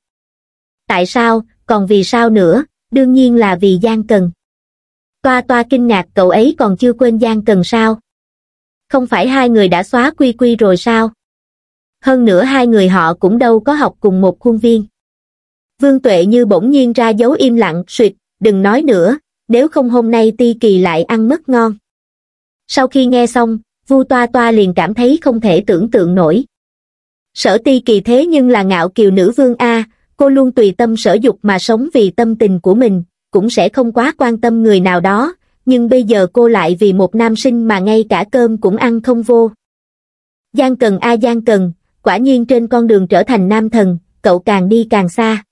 Tại sao, còn vì sao nữa, đương nhiên là vì Giang Cần. Toa toa kinh ngạc cậu ấy còn chưa quên Giang Cần sao? Không phải hai người đã xóa quy quy rồi sao? Hơn nữa hai người họ cũng đâu có học cùng một khuôn viên. Vương Tuệ như bỗng nhiên ra dấu im lặng, suyệt, đừng nói nữa, nếu không hôm nay ti kỳ lại ăn mất ngon. Sau khi nghe xong, Vu Toa Toa liền cảm thấy không thể tưởng tượng nổi. Sở ti kỳ thế nhưng là ngạo kiều nữ vương A, cô luôn tùy tâm sở dục mà sống vì tâm tình của mình, cũng sẽ không quá quan tâm người nào đó, nhưng bây giờ cô lại vì một nam sinh mà ngay cả cơm cũng ăn không vô. Giang Cần a Giang Cần, quả nhiên trên con đường trở thành nam thần, cậu càng đi càng xa.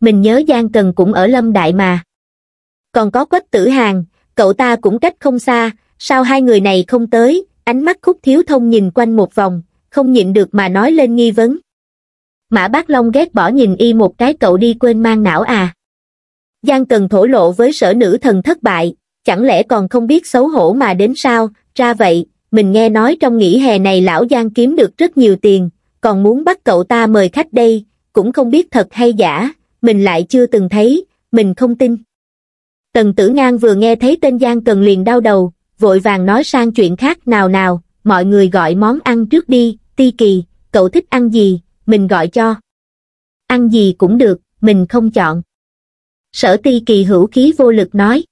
Mình nhớ Giang Cần cũng ở Lâm Đại mà. Còn có Quách Tử Hàng, cậu ta cũng cách không xa, sao hai người này không tới, ánh mắt khúc thiếu thông nhìn quanh một vòng, không nhịn được mà nói lên nghi vấn. Mã Bác Long ghét bỏ nhìn y một cái cậu đi quên mang não à. Giang Cần thổ lộ với sở nữ thần thất bại, chẳng lẽ còn không biết xấu hổ mà đến sao, ra vậy, mình nghe nói trong nghỉ hè này lão Giang kiếm được rất nhiều tiền, còn muốn bắt cậu ta mời khách đây, cũng không biết thật hay giả, mình lại chưa từng thấy, mình không tin. Tần Tử Ngang vừa nghe thấy tên Giang Cần liền đau đầu, vội vàng nói sang chuyện khác nào nào, mọi người gọi món ăn trước đi, ti kỳ, cậu thích ăn gì, mình gọi cho. Ăn gì cũng được, mình không chọn. Sở ti kỳ hữu khí vô lực nói.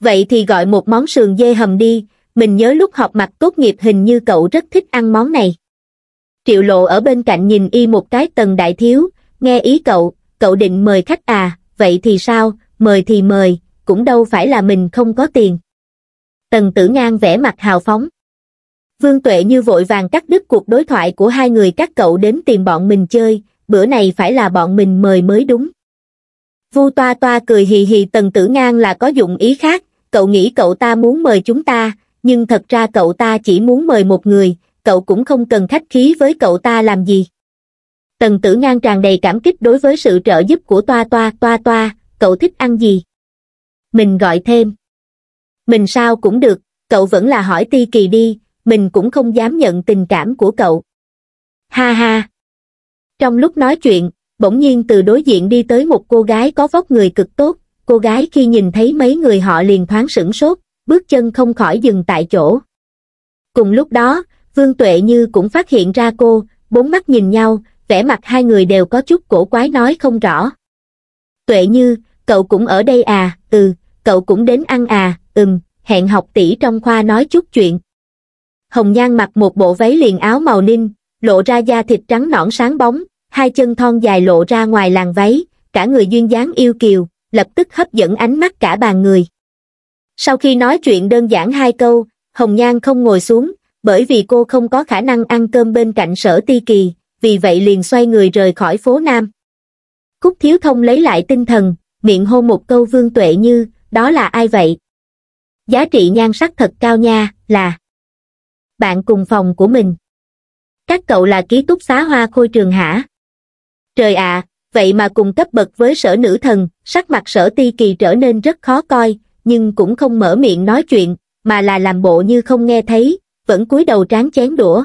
Vậy thì gọi một món sườn dê hầm đi, mình nhớ lúc học mặt tốt nghiệp hình như cậu rất thích ăn món này. Triệu lộ ở bên cạnh nhìn y một cái tần đại thiếu, nghe ý cậu, cậu định mời khách à, vậy thì sao, mời thì mời, cũng đâu phải là mình không có tiền. Tần tử ngang vẽ mặt hào phóng. Vương Tuệ Như vội vàng cắt đứt cuộc đối thoại của hai người các cậu đến tìm bọn mình chơi, bữa này phải là bọn mình mời mới đúng. Vu Toa Toa cười hì hì Tần Tử Ngang là có dụng ý khác, cậu nghĩ cậu ta muốn mời chúng ta, nhưng thật ra cậu ta chỉ muốn mời một người, cậu cũng không cần khách khí với cậu ta làm gì. Tần Tử Ngang tràn đầy cảm kích đối với sự trợ giúp của Toa Toa Toa Toa, cậu thích ăn gì? Mình gọi thêm. Mình sao cũng được, cậu vẫn là hỏi Ti Kỳ đi, mình cũng không dám nhận tình cảm của cậu. Ha ha! Trong lúc nói chuyện, bỗng nhiên từ đối diện đi tới một cô gái có vóc người cực tốt, cô gái khi nhìn thấy mấy người họ liền thoáng sửng sốt, bước chân không khỏi dừng tại chỗ. Cùng lúc đó, Vương Tuệ Như cũng phát hiện ra cô, bốn mắt nhìn nhau, vẻ mặt hai người đều có chút cổ quái nói không rõ. Tuệ Như, cậu cũng ở đây à, ừ, cậu cũng đến ăn à, ừm, hẹn học tỷ trong khoa nói chút chuyện, hồng nhan mặc một bộ váy liền áo màu ninh lộ ra da thịt trắng nõn sáng bóng hai chân thon dài lộ ra ngoài làn váy cả người duyên dáng yêu kiều lập tức hấp dẫn ánh mắt cả bàn người sau khi nói chuyện đơn giản hai câu hồng nhan không ngồi xuống bởi vì cô không có khả năng ăn cơm bên cạnh sở ti kỳ vì vậy liền xoay người rời khỏi phố nam cúc thiếu thông lấy lại tinh thần miệng hô một câu vương tuệ như đó là ai vậy giá trị nhan sắc thật cao nha là bạn cùng phòng của mình. Các cậu là ký túc xá hoa khôi trường hả? Trời ạ, vậy mà cùng cấp bậc với sở nữ thần, sắc mặt sở ti kỳ trở nên rất khó coi, nhưng cũng không mở miệng nói chuyện, mà là làm bộ như không nghe thấy, vẫn cúi đầu tráng chén đũa.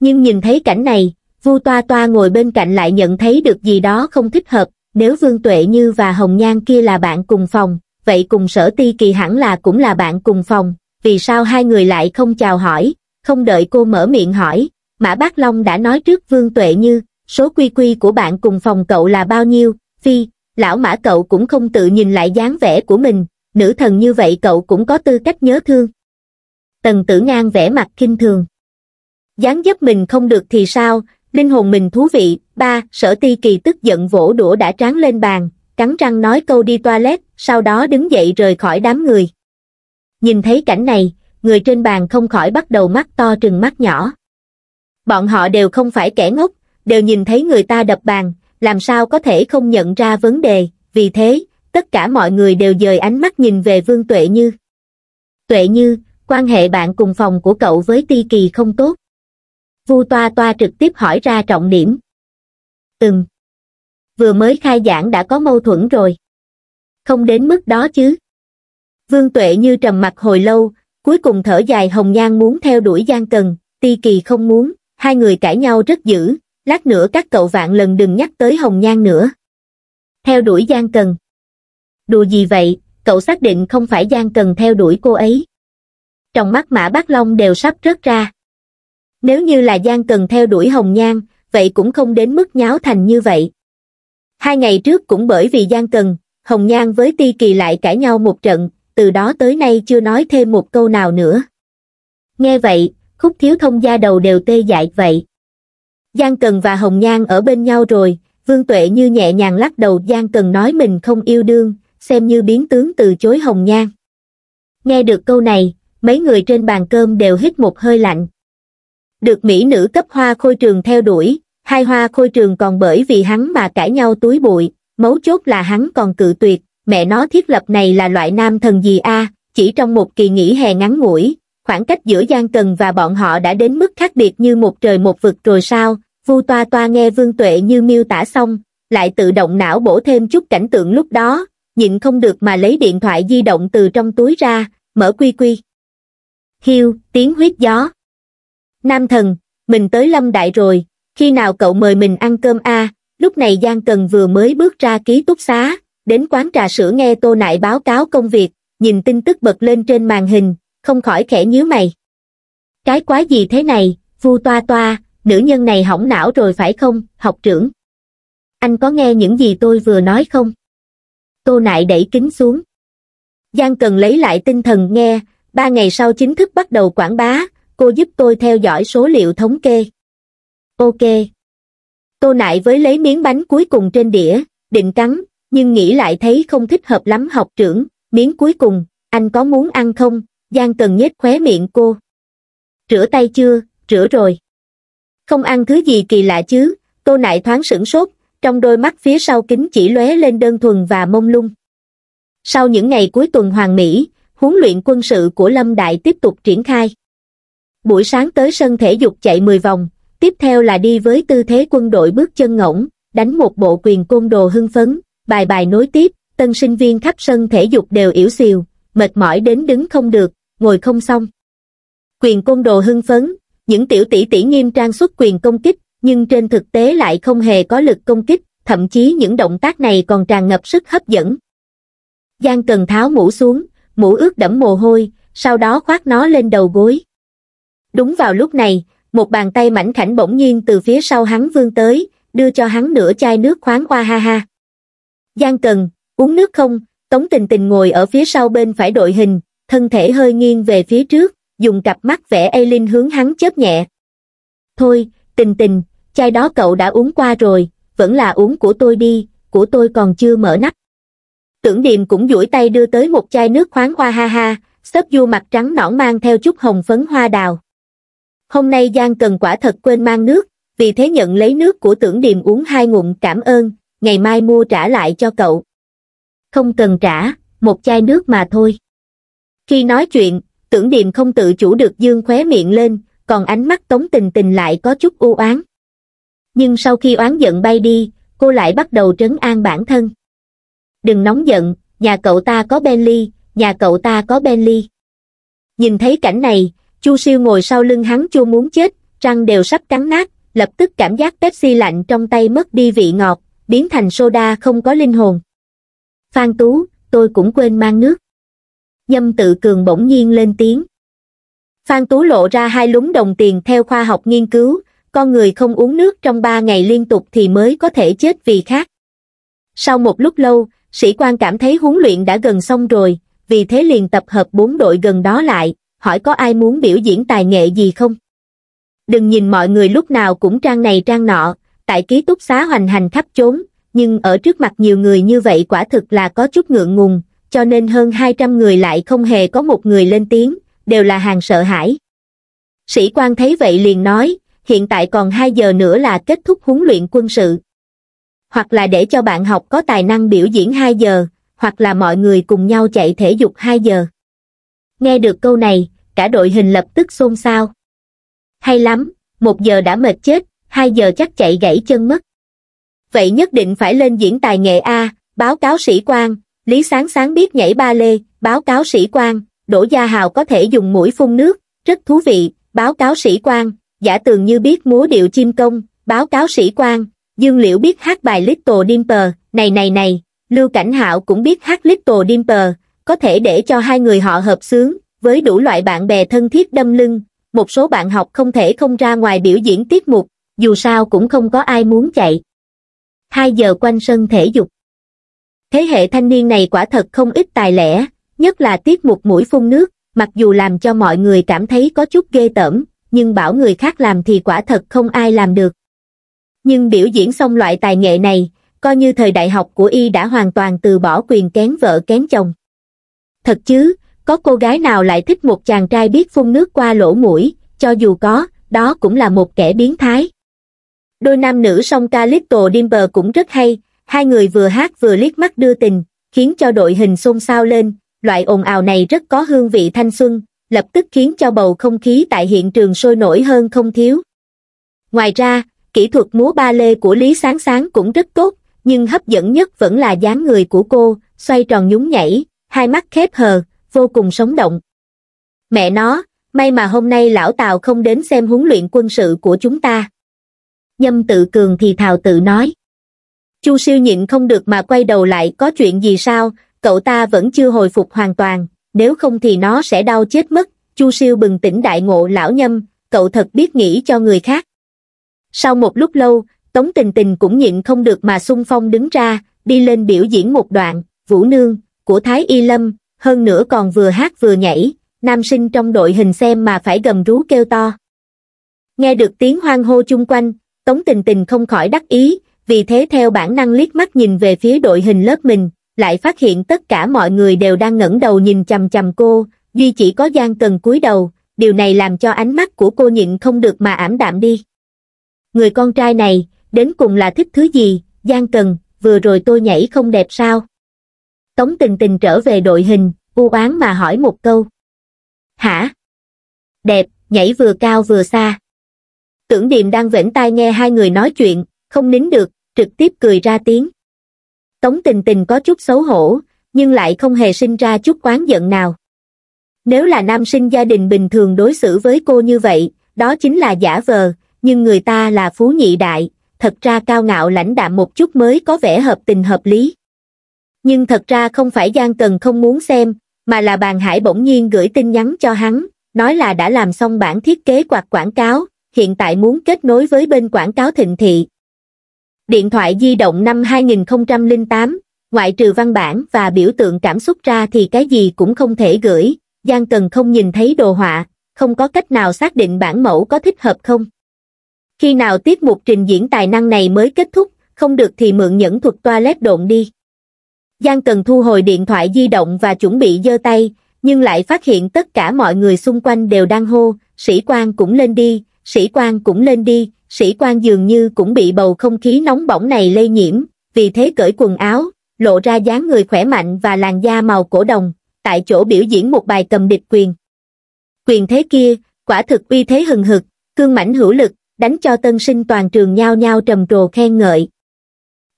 Nhưng nhìn thấy cảnh này, Vu Toa Toa ngồi bên cạnh lại nhận thấy được gì đó không thích hợp, nếu Vương Tuệ Như và Hồng Nhan kia là bạn cùng phòng, vậy cùng sở ti kỳ hẳn là cũng là bạn cùng phòng, vì sao hai người lại không chào hỏi, không đợi cô mở miệng hỏi, Mã Bác Long đã nói trước Vương Tuệ Như, số quy quy của bạn cùng phòng cậu là bao nhiêu, phi, lão mã cậu cũng không tự nhìn lại dáng vẻ của mình, nữ thần như vậy cậu cũng có tư cách nhớ thương. Tần tử ngang vẻ mặt kinh thường. Dáng dấp mình không được thì sao, linh hồn mình thú vị, ba, sở ti kỳ tức giận vỗ đũa đã tráng lên bàn, cắn răng nói câu đi toilet, sau đó đứng dậy rời khỏi đám người. Nhìn thấy cảnh này, người trên bàn không khỏi bắt đầu mắt to trừng mắt nhỏ. Bọn họ đều không phải kẻ ngốc, đều nhìn thấy người ta đập bàn, làm sao có thể không nhận ra vấn đề, vì thế, tất cả mọi người đều dời ánh mắt nhìn về Vương Tuệ Như. Tuệ Như, quan hệ bạn cùng phòng của cậu với Ti Kỳ không tốt. Vu Toa Toa trực tiếp hỏi ra trọng điểm. ừm Vừa mới khai giảng đã có mâu thuẫn rồi. Không đến mức đó chứ. Vương Tuệ Như trầm mặt hồi lâu, cuối cùng thở dài Hồng Nhan muốn theo đuổi Giang Cần, Ti Kỳ không muốn, hai người cãi nhau rất dữ, lát nữa các cậu vạn lần đừng nhắc tới Hồng Nhan nữa. Theo đuổi Giang Cần. Đùa gì vậy, cậu xác định không phải Giang Cần theo đuổi cô ấy. Trong mắt Mã Bác Long đều sắp rớt ra. Nếu như là Giang Cần theo đuổi Hồng Nhan, vậy cũng không đến mức nháo thành như vậy. Hai ngày trước cũng bởi vì Giang Cần, Hồng Nhan với Ti Kỳ lại cãi nhau một trận, từ đó tới nay chưa nói thêm một câu nào nữa. Nghe vậy, khúc thiếu thông gia đầu đều tê dại vậy. Giang Cần và Hồng Nhan ở bên nhau rồi, Vương Tuệ như nhẹ nhàng lắc đầu Giang Cần nói mình không yêu đương, xem như biến tướng từ chối Hồng Nhan. Nghe được câu này, mấy người trên bàn cơm đều hít một hơi lạnh. Được mỹ nữ cấp hoa khôi trường theo đuổi, hai hoa khôi trường còn bởi vì hắn mà cãi nhau túi bụi, mấu chốt là hắn còn cự tuyệt, mẹ nó thiết lập này là loại nam thần gì a chỉ trong một kỳ nghỉ hè ngắn ngủi khoảng cách giữa Giang Cần và bọn họ đã đến mức khác biệt như một trời một vực rồi sao, Vu Toa Toa nghe Vương Tuệ như miêu tả xong, lại tự động não bổ thêm chút cảnh tượng lúc đó, nhịn không được mà lấy điện thoại di động từ trong túi ra, mở quy quy. Hiu, tiếng huyết gió. Nam thần, mình tới Lâm Đại rồi, khi nào cậu mời mình ăn cơm a lúc này Giang Cần vừa mới bước ra ký túc xá, đến quán trà sữa nghe tô nại báo cáo công việc, nhìn tin tức bật lên trên màn hình, không khỏi khẽ nhíu mày. Cái quái gì thế này, vu toa toa, nữ nhân này hỏng não rồi phải không, học trưởng. Anh có nghe những gì tôi vừa nói không? Tô nại đẩy kính xuống. Giang cần lấy lại tinh thần nghe, ba ngày sau chính thức bắt đầu quảng bá, cô giúp tôi theo dõi số liệu thống kê. Ok. Tô nại với lấy miếng bánh cuối cùng trên đĩa, định cắn, nhưng nghĩ lại thấy không thích hợp lắm học trưởng, miếng cuối cùng, anh có muốn ăn không? Giang Cần nhếch khóe miệng cô. Rửa tay chưa? Rửa rồi. Không ăn thứ gì kỳ lạ chứ, cô nại thoáng sửng sốt, trong đôi mắt phía sau kính chỉ lóe lên đơn thuần và mông lung. Sau những ngày cuối tuần hoàng mỹ, huấn luyện quân sự của Lâm Đại tiếp tục triển khai. Buổi sáng tới sân thể dục chạy 10 vòng, tiếp theo là đi với tư thế quân đội bước chân ngỗng, đánh một bộ quyền côn đồ hưng phấn, bài bài nối tiếp, tân sinh viên khắp sân thể dục đều yếu xìu, mệt mỏi đến đứng không được, ngồi không xong. Quyền côn đồ hưng phấn, những tiểu tỷ tỷ nghiêm trang xuất quyền công kích, nhưng trên thực tế lại không hề có lực công kích, thậm chí những động tác này còn tràn ngập sức hấp dẫn. Giang Cần tháo mũ xuống, mũ ướt đẫm mồ hôi, sau đó khoác nó lên đầu gối. Đúng vào lúc này, một bàn tay mảnh khảnh bỗng nhiên từ phía sau hắn vươn tới, đưa cho hắn nửa chai nước khoáng qua ha ha. Giang Cần, uống nước không? Tống Tình Tình ngồi ở phía sau bên phải đội hình, thân thể hơi nghiêng về phía trước, dùng cặp mắt vẽ Eileen hướng hắn chớp nhẹ. Thôi, Tình Tình, chai đó cậu đã uống qua rồi, vẫn là uống của tôi đi, của tôi còn chưa mở nắp. Tưởng Điềm cũng duỗi tay đưa tới một chai nước khoáng hoa ha ha, sớp du mặt trắng nõn mang theo chút hồng phấn hoa đào. Hôm nay Giang Cần quả thật quên mang nước, vì thế nhận lấy nước của tưởng điềm uống hai ngụm cảm ơn, ngày mai mua trả lại cho cậu. Không cần trả, một chai nước mà thôi. Khi nói chuyện, tưởng điềm không tự chủ được dương khóe miệng lên, còn ánh mắt tống tình tình lại có chút u oán. Nhưng sau khi oán giận bay đi, cô lại bắt đầu trấn an bản thân. Đừng nóng giận, nhà cậu ta có Bentley, nhà cậu ta có Bentley. Nhìn thấy cảnh này, Chu Siêu ngồi sau lưng hắn chua muốn chết, răng đều sắp cắn nát, lập tức cảm giác Pepsi lạnh trong tay mất đi vị ngọt, biến thành soda không có linh hồn. Phan Tú, tôi cũng quên mang nước. Nhâm tự cường bỗng nhiên lên tiếng. Phan Tú lộ ra hai lúng đồng tiền theo khoa học nghiên cứu, con người không uống nước trong ba ngày liên tục thì mới có thể chết vì khác. Sau một lúc lâu, sĩ quan cảm thấy huấn luyện đã gần xong rồi, vì thế liền tập hợp bốn đội gần đó lại, hỏi có ai muốn biểu diễn tài nghệ gì không? Đừng nhìn mọi người lúc nào cũng trang này trang nọ, tại ký túc xá hoành hành khắp chốn nhưng ở trước mặt nhiều người như vậy quả thực là có chút ngượng ngùng cho nên hơn 200 người lại không hề có một người lên tiếng đều là hàng sợ hãi sĩ quan thấy vậy liền nói hiện tại còn 2 giờ nữa là kết thúc huấn luyện quân sự hoặc là để cho bạn học có tài năng biểu diễn 2 giờ hoặc là mọi người cùng nhau chạy thể dục 2 giờ nghe được câu này cả đội hình lập tức xôn xao hay lắm một giờ đã mệt chết hai giờ chắc chạy gãy chân mất. Vậy nhất định phải lên diễn tài nghệ A, báo cáo sĩ quan, Lý Sáng Sáng biết nhảy ba lê, báo cáo sĩ quan, Đỗ Gia Hào có thể dùng mũi phun nước, rất thú vị, báo cáo sĩ quan, giả tường như biết múa điệu chim công, báo cáo sĩ quan, Dương Liễu biết hát bài Little Dimper, này này này, Lưu Cảnh Hạo cũng biết hát Little Dimper, có thể để cho hai người họ hợp sướng, với đủ loại bạn bè thân thiết đâm lưng, một số bạn học không thể không ra ngoài biểu diễn tiết mục, dù sao cũng không có ai muốn chạy. Hai giờ quanh sân thể dục. Thế hệ thanh niên này quả thật không ít tài lẻ, nhất là tiết một mũi phun nước, mặc dù làm cho mọi người cảm thấy có chút ghê tởm, nhưng bảo người khác làm thì quả thật không ai làm được. Nhưng biểu diễn xong loại tài nghệ này, coi như thời đại học của y đã hoàn toàn từ bỏ quyền kén vợ kén chồng. Thật chứ, có cô gái nào lại thích một chàng trai biết phun nước qua lỗ mũi, cho dù có, đó cũng là một kẻ biến thái. Đôi nam nữ song ca Little Dimber cũng rất hay, hai người vừa hát vừa liếc mắt đưa tình, khiến cho đội hình xôn xao lên, loại ồn ào này rất có hương vị thanh xuân, lập tức khiến cho bầu không khí tại hiện trường sôi nổi hơn không thiếu. Ngoài ra, kỹ thuật múa ba lê của Lý Sáng Sáng cũng rất tốt, nhưng hấp dẫn nhất vẫn là dáng người của cô, xoay tròn nhún nhảy, hai mắt khép hờ, vô cùng sống động. Mẹ nó, may mà hôm nay lão Tào không đến xem huấn luyện quân sự của chúng ta nhâm tự cường thì thào tự nói chu siêu nhịn không được mà quay đầu lại có chuyện gì sao cậu ta vẫn chưa hồi phục hoàn toàn nếu không thì nó sẽ đau chết mất chu siêu bừng tỉnh đại ngộ lão nhâm cậu thật biết nghĩ cho người khác sau một lúc lâu tống tình tình cũng nhịn không được mà xung phong đứng ra đi lên biểu diễn một đoạn vũ nương của thái y lâm hơn nữa còn vừa hát vừa nhảy nam sinh trong đội hình xem mà phải gầm rú kêu to nghe được tiếng hoang hô chung quanh tống tình tình không khỏi đắc ý vì thế theo bản năng liếc mắt nhìn về phía đội hình lớp mình lại phát hiện tất cả mọi người đều đang ngẩng đầu nhìn chằm chằm cô duy chỉ có giang cần cúi đầu điều này làm cho ánh mắt của cô nhịn không được mà ảm đạm đi người con trai này đến cùng là thích thứ gì giang cần vừa rồi tôi nhảy không đẹp sao tống tình tình trở về đội hình u oán mà hỏi một câu hả đẹp nhảy vừa cao vừa xa Tưởng Điềm đang vểnh tai nghe hai người nói chuyện, không nín được, trực tiếp cười ra tiếng. Tống tình tình có chút xấu hổ, nhưng lại không hề sinh ra chút quán giận nào. Nếu là nam sinh gia đình bình thường đối xử với cô như vậy, đó chính là giả vờ, nhưng người ta là phú nhị đại, thật ra cao ngạo lãnh đạm một chút mới có vẻ hợp tình hợp lý. Nhưng thật ra không phải Giang Cần không muốn xem, mà là bàn hải bỗng nhiên gửi tin nhắn cho hắn, nói là đã làm xong bản thiết kế quạt quảng cáo, hiện tại muốn kết nối với bên quảng cáo thịnh thị. Điện thoại di động năm 2008, ngoại trừ văn bản và biểu tượng cảm xúc ra thì cái gì cũng không thể gửi, Giang Cần không nhìn thấy đồ họa, không có cách nào xác định bản mẫu có thích hợp không. Khi nào tiết mục trình diễn tài năng này mới kết thúc, không được thì mượn nhẫn thuật toilet độn đi. Giang Cần thu hồi điện thoại di động và chuẩn bị giơ tay, nhưng lại phát hiện tất cả mọi người xung quanh đều đang hô, sĩ quan cũng lên đi, sĩ quan cũng lên đi, sĩ quan dường như cũng bị bầu không khí nóng bỏng này lây nhiễm, vì thế cởi quần áo, lộ ra dáng người khỏe mạnh và làn da màu cổ đồng, tại chỗ biểu diễn một bài cầm địch quyền. Quyền thế kia, quả thực uy thế hừng hực, cương mãnh hữu lực, đánh cho tân sinh toàn trường nhao nhao trầm trồ khen ngợi.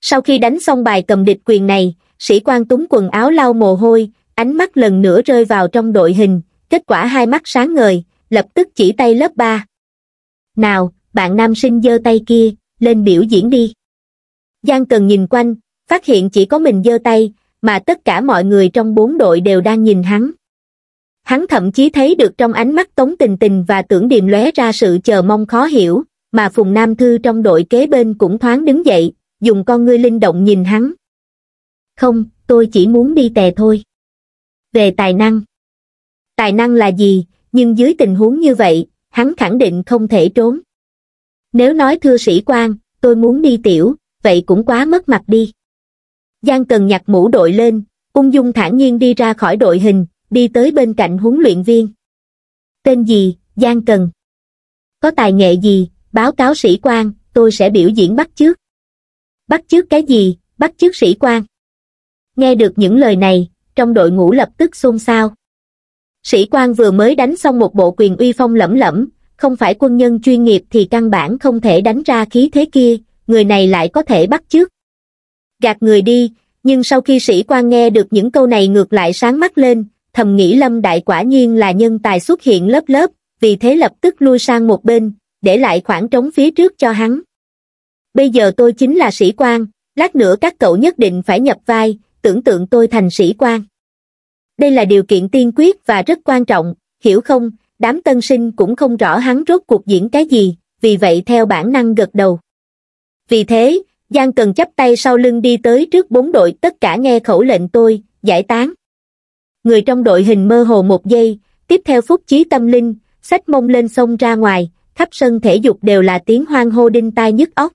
Sau khi đánh xong bài cầm địch quyền này, sĩ quan túng quần áo lau mồ hôi, ánh mắt lần nữa rơi vào trong đội hình, kết quả hai mắt sáng ngời, lập tức chỉ tay lớp 3. Nào, bạn nam sinh giơ tay kia, lên biểu diễn đi. Giang Cần nhìn quanh, phát hiện chỉ có mình giơ tay, mà tất cả mọi người trong bốn đội đều đang nhìn hắn. Hắn thậm chí thấy được trong ánh mắt Tống Tình Tình và Tưởng Điềm lóe ra sự chờ mong khó hiểu, mà Phùng Nam Thư trong đội kế bên cũng thoáng đứng dậy, dùng con ngươi linh động nhìn hắn. Không, tôi chỉ muốn đi tè thôi. Về tài năng. Tài năng là gì, nhưng dưới tình huống như vậy, hắn khẳng định không thể trốn. Nếu nói thưa sĩ quan, tôi muốn đi tiểu, vậy cũng quá mất mặt đi. Giang Cần nhặt mũ đội lên, ung dung thản nhiên đi ra khỏi đội hình, đi tới bên cạnh huấn luyện viên. Tên gì, Giang Cần? Có tài nghệ gì, báo cáo sĩ quan, tôi sẽ biểu diễn bắt trước Bắt trước cái gì, bắt trước sĩ quan? Nghe được những lời này, trong đội ngũ lập tức xôn xao sĩ quan vừa mới đánh xong một bộ quyền uy phong lẫm lẫm không phải quân nhân chuyên nghiệp thì căn bản không thể đánh ra khí thế kia người này lại có thể bắt trước, gạt người đi nhưng sau khi sĩ quan nghe được những câu này ngược lại sáng mắt lên thầm nghĩ lâm đại quả nhiên là nhân tài xuất hiện lớp lớp vì thế lập tức lui sang một bên để lại khoảng trống phía trước cho hắn bây giờ tôi chính là sĩ quan lát nữa các cậu nhất định phải nhập vai tưởng tượng tôi thành sĩ quan đây là điều kiện tiên quyết và rất quan trọng, hiểu không, đám tân sinh cũng không rõ hắn rốt cuộc diễn cái gì, vì vậy theo bản năng gật đầu. Vì thế, Giang cần chấp tay sau lưng đi tới trước bốn đội tất cả nghe khẩu lệnh tôi, giải tán. Người trong đội hình mơ hồ một giây, tiếp theo phúc chí tâm linh, sách mông lên sông ra ngoài, khắp sân thể dục đều là tiếng hoang hô đinh tai nhức óc.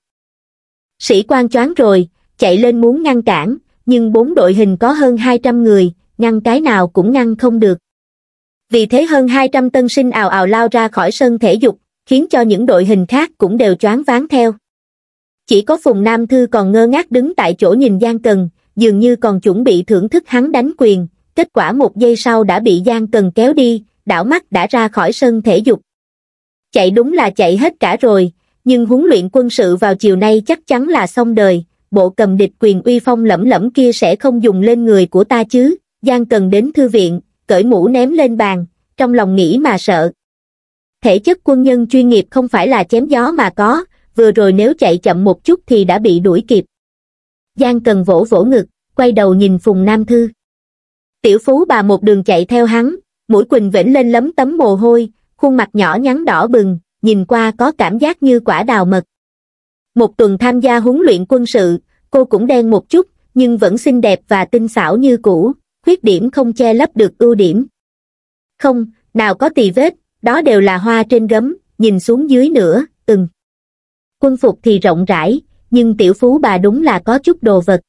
Sĩ quan choáng rồi, chạy lên muốn ngăn cản, nhưng bốn đội hình có hơn 200 người, ngăn cái nào cũng ngăn không được. Vì thế hơn 200 tân sinh ào ào lao ra khỏi sân thể dục, khiến cho những đội hình khác cũng đều choáng váng theo. Chỉ có Phùng Nam Thư còn ngơ ngác đứng tại chỗ nhìn Giang Cần, dường như còn chuẩn bị thưởng thức hắn đánh quyền, kết quả một giây sau đã bị Giang Cần kéo đi, đảo mắt đã ra khỏi sân thể dục. Chạy đúng là chạy hết cả rồi, nhưng huấn luyện quân sự vào chiều nay chắc chắn là xong đời, bộ cầm địch quyền uy phong lẫm lẫm kia sẽ không dùng lên người của ta chứ, Giang Cần đến thư viện, cởi mũ ném lên bàn, trong lòng nghĩ mà sợ. Thể chất quân nhân chuyên nghiệp không phải là chém gió mà có, vừa rồi nếu chạy chậm một chút thì đã bị đuổi kịp. Giang Cần vỗ vỗ ngực, quay đầu nhìn Phùng Nam Thư. Tiểu phú bà một đường chạy theo hắn, mũi quỳnh vĩnh lên lấm tấm mồ hôi, khuôn mặt nhỏ nhắn đỏ bừng, nhìn qua có cảm giác như quả đào mật. Một tuần tham gia huấn luyện quân sự, cô cũng đen một chút, nhưng vẫn xinh đẹp và tinh xảo như cũ khuyết điểm không che lấp được ưu điểm không nào có tì vết đó đều là hoa trên gấm nhìn xuống dưới nữa ừng quân phục thì rộng rãi nhưng tiểu phú bà đúng là có chút đồ vật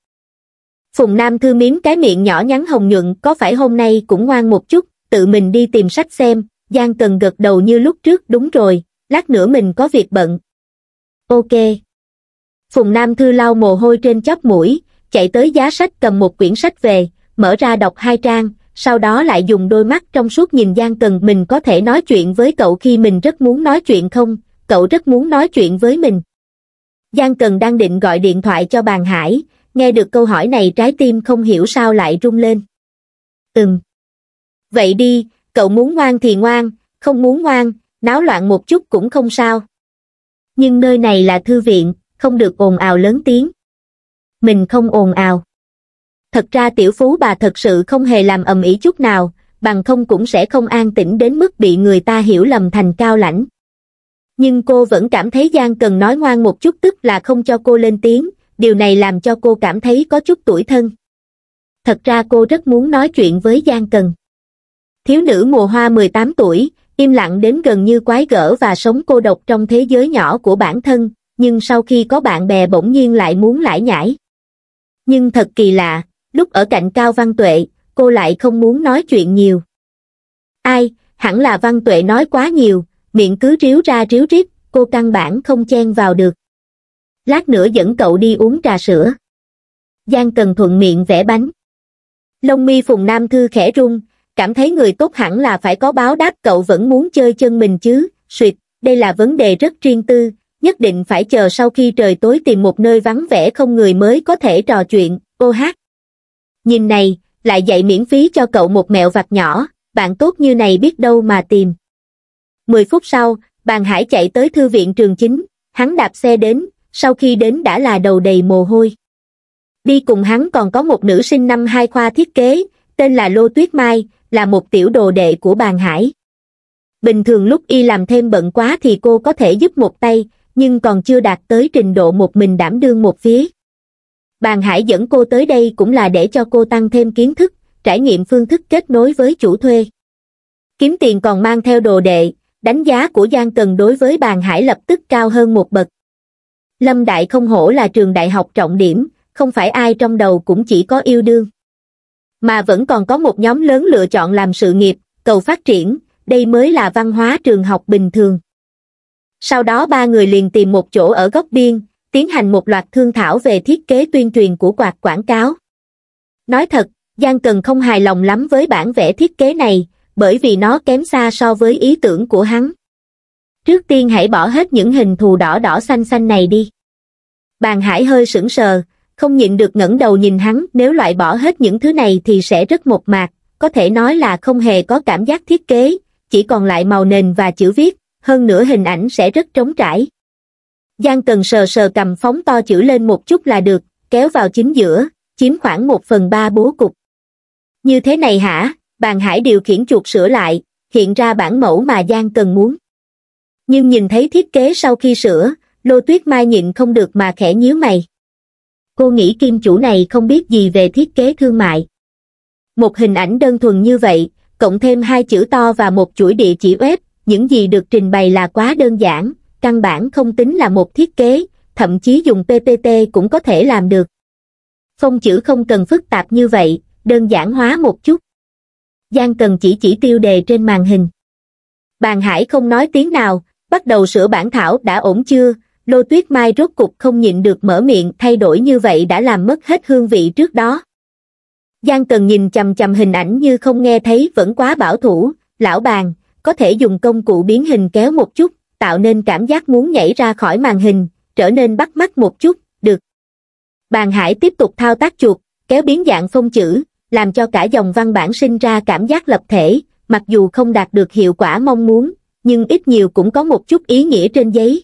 phùng nam thư miếng cái miệng nhỏ nhắn hồng nhuận có phải hôm nay cũng ngoan một chút tự mình đi tìm sách xem giang cần gật đầu như lúc trước đúng rồi lát nữa mình có việc bận ok phùng nam thư lau mồ hôi trên chóp mũi chạy tới giá sách cầm một quyển sách về mở ra đọc hai trang, sau đó lại dùng đôi mắt trong suốt nhìn Giang Cần mình có thể nói chuyện với cậu khi mình rất muốn nói chuyện không, cậu rất muốn nói chuyện với mình. Giang Cần đang định gọi điện thoại cho bàn Hải, nghe được câu hỏi này trái tim không hiểu sao lại rung lên. Ừm. Vậy đi, cậu muốn ngoan thì ngoan, không muốn ngoan, náo loạn một chút cũng không sao. Nhưng nơi này là thư viện, không được ồn ào lớn tiếng. Mình không ồn ào thật ra tiểu phú bà thật sự không hề làm ầm ĩ chút nào, bằng không cũng sẽ không an tĩnh đến mức bị người ta hiểu lầm thành cao lãnh. Nhưng cô vẫn cảm thấy Giang cần nói ngoan một chút tức là không cho cô lên tiếng, điều này làm cho cô cảm thấy có chút tuổi thân. Thật ra cô rất muốn nói chuyện với Giang cần. Thiếu nữ mùa hoa 18 tuổi, im lặng đến gần như quái gở và sống cô độc trong thế giới nhỏ của bản thân, nhưng sau khi có bạn bè bỗng nhiên lại muốn lải nhải. Nhưng thật kỳ lạ, lúc ở cạnh cao văn tuệ cô lại không muốn nói chuyện nhiều ai hẳn là văn tuệ nói quá nhiều miệng cứ ríu ra ríu rít cô căn bản không chen vào được lát nữa dẫn cậu đi uống trà sữa giang cần thuận miệng vẽ bánh lông mi phùng nam thư khẽ rung cảm thấy người tốt hẳn là phải có báo đáp cậu vẫn muốn chơi chân mình chứ suyệt đây là vấn đề rất riêng tư nhất định phải chờ sau khi trời tối tìm một nơi vắng vẻ không người mới có thể trò chuyện ô hát nhìn này, lại dạy miễn phí cho cậu một mẹo vặt nhỏ, bạn tốt như này biết đâu mà tìm. 10 phút sau, bàn hải chạy tới thư viện trường chính, hắn đạp xe đến, sau khi đến đã là đầu đầy mồ hôi. Đi cùng hắn còn có một nữ sinh năm hai khoa thiết kế, tên là Lô Tuyết Mai, là một tiểu đồ đệ của bàn hải. Bình thường lúc y làm thêm bận quá thì cô có thể giúp một tay, nhưng còn chưa đạt tới trình độ một mình đảm đương một phía bàn hải dẫn cô tới đây cũng là để cho cô tăng thêm kiến thức, trải nghiệm phương thức kết nối với chủ thuê. Kiếm tiền còn mang theo đồ đệ, đánh giá của Giang Cần đối với bàn hải lập tức cao hơn một bậc. Lâm Đại không hổ là trường đại học trọng điểm, không phải ai trong đầu cũng chỉ có yêu đương. Mà vẫn còn có một nhóm lớn lựa chọn làm sự nghiệp, cầu phát triển, đây mới là văn hóa trường học bình thường. Sau đó ba người liền tìm một chỗ ở góc biên, tiến hành một loạt thương thảo về thiết kế tuyên truyền của quạt quảng cáo. Nói thật, Giang Cần không hài lòng lắm với bản vẽ thiết kế này, bởi vì nó kém xa so với ý tưởng của hắn. Trước tiên hãy bỏ hết những hình thù đỏ đỏ xanh xanh này đi. Bàn hải hơi sững sờ, không nhịn được ngẩng đầu nhìn hắn nếu loại bỏ hết những thứ này thì sẽ rất một mạc, có thể nói là không hề có cảm giác thiết kế, chỉ còn lại màu nền và chữ viết, hơn nữa hình ảnh sẽ rất trống trải. Giang Cần sờ sờ cầm phóng to chữ lên một chút là được, kéo vào chính giữa, chiếm khoảng một phần ba bố cục. Như thế này hả, bàn hải điều khiển chuột sửa lại, hiện ra bản mẫu mà Giang Cần muốn. Nhưng nhìn thấy thiết kế sau khi sửa, Lô Tuyết Mai nhịn không được mà khẽ nhíu mày. Cô nghĩ kim chủ này không biết gì về thiết kế thương mại. Một hình ảnh đơn thuần như vậy, cộng thêm hai chữ to và một chuỗi địa chỉ web, những gì được trình bày là quá đơn giản, căn bản không tính là một thiết kế, thậm chí dùng PPT cũng có thể làm được. Phong chữ không cần phức tạp như vậy, đơn giản hóa một chút. Giang cần chỉ chỉ tiêu đề trên màn hình. Bàn Hải không nói tiếng nào, bắt đầu sửa bản thảo đã ổn chưa, Lô Tuyết Mai rốt cục không nhịn được mở miệng thay đổi như vậy đã làm mất hết hương vị trước đó. Giang Cần nhìn chầm chầm hình ảnh như không nghe thấy vẫn quá bảo thủ, lão bàn, có thể dùng công cụ biến hình kéo một chút, tạo nên cảm giác muốn nhảy ra khỏi màn hình, trở nên bắt mắt một chút, được. Bàn hải tiếp tục thao tác chuột, kéo biến dạng phông chữ, làm cho cả dòng văn bản sinh ra cảm giác lập thể, mặc dù không đạt được hiệu quả mong muốn, nhưng ít nhiều cũng có một chút ý nghĩa trên giấy.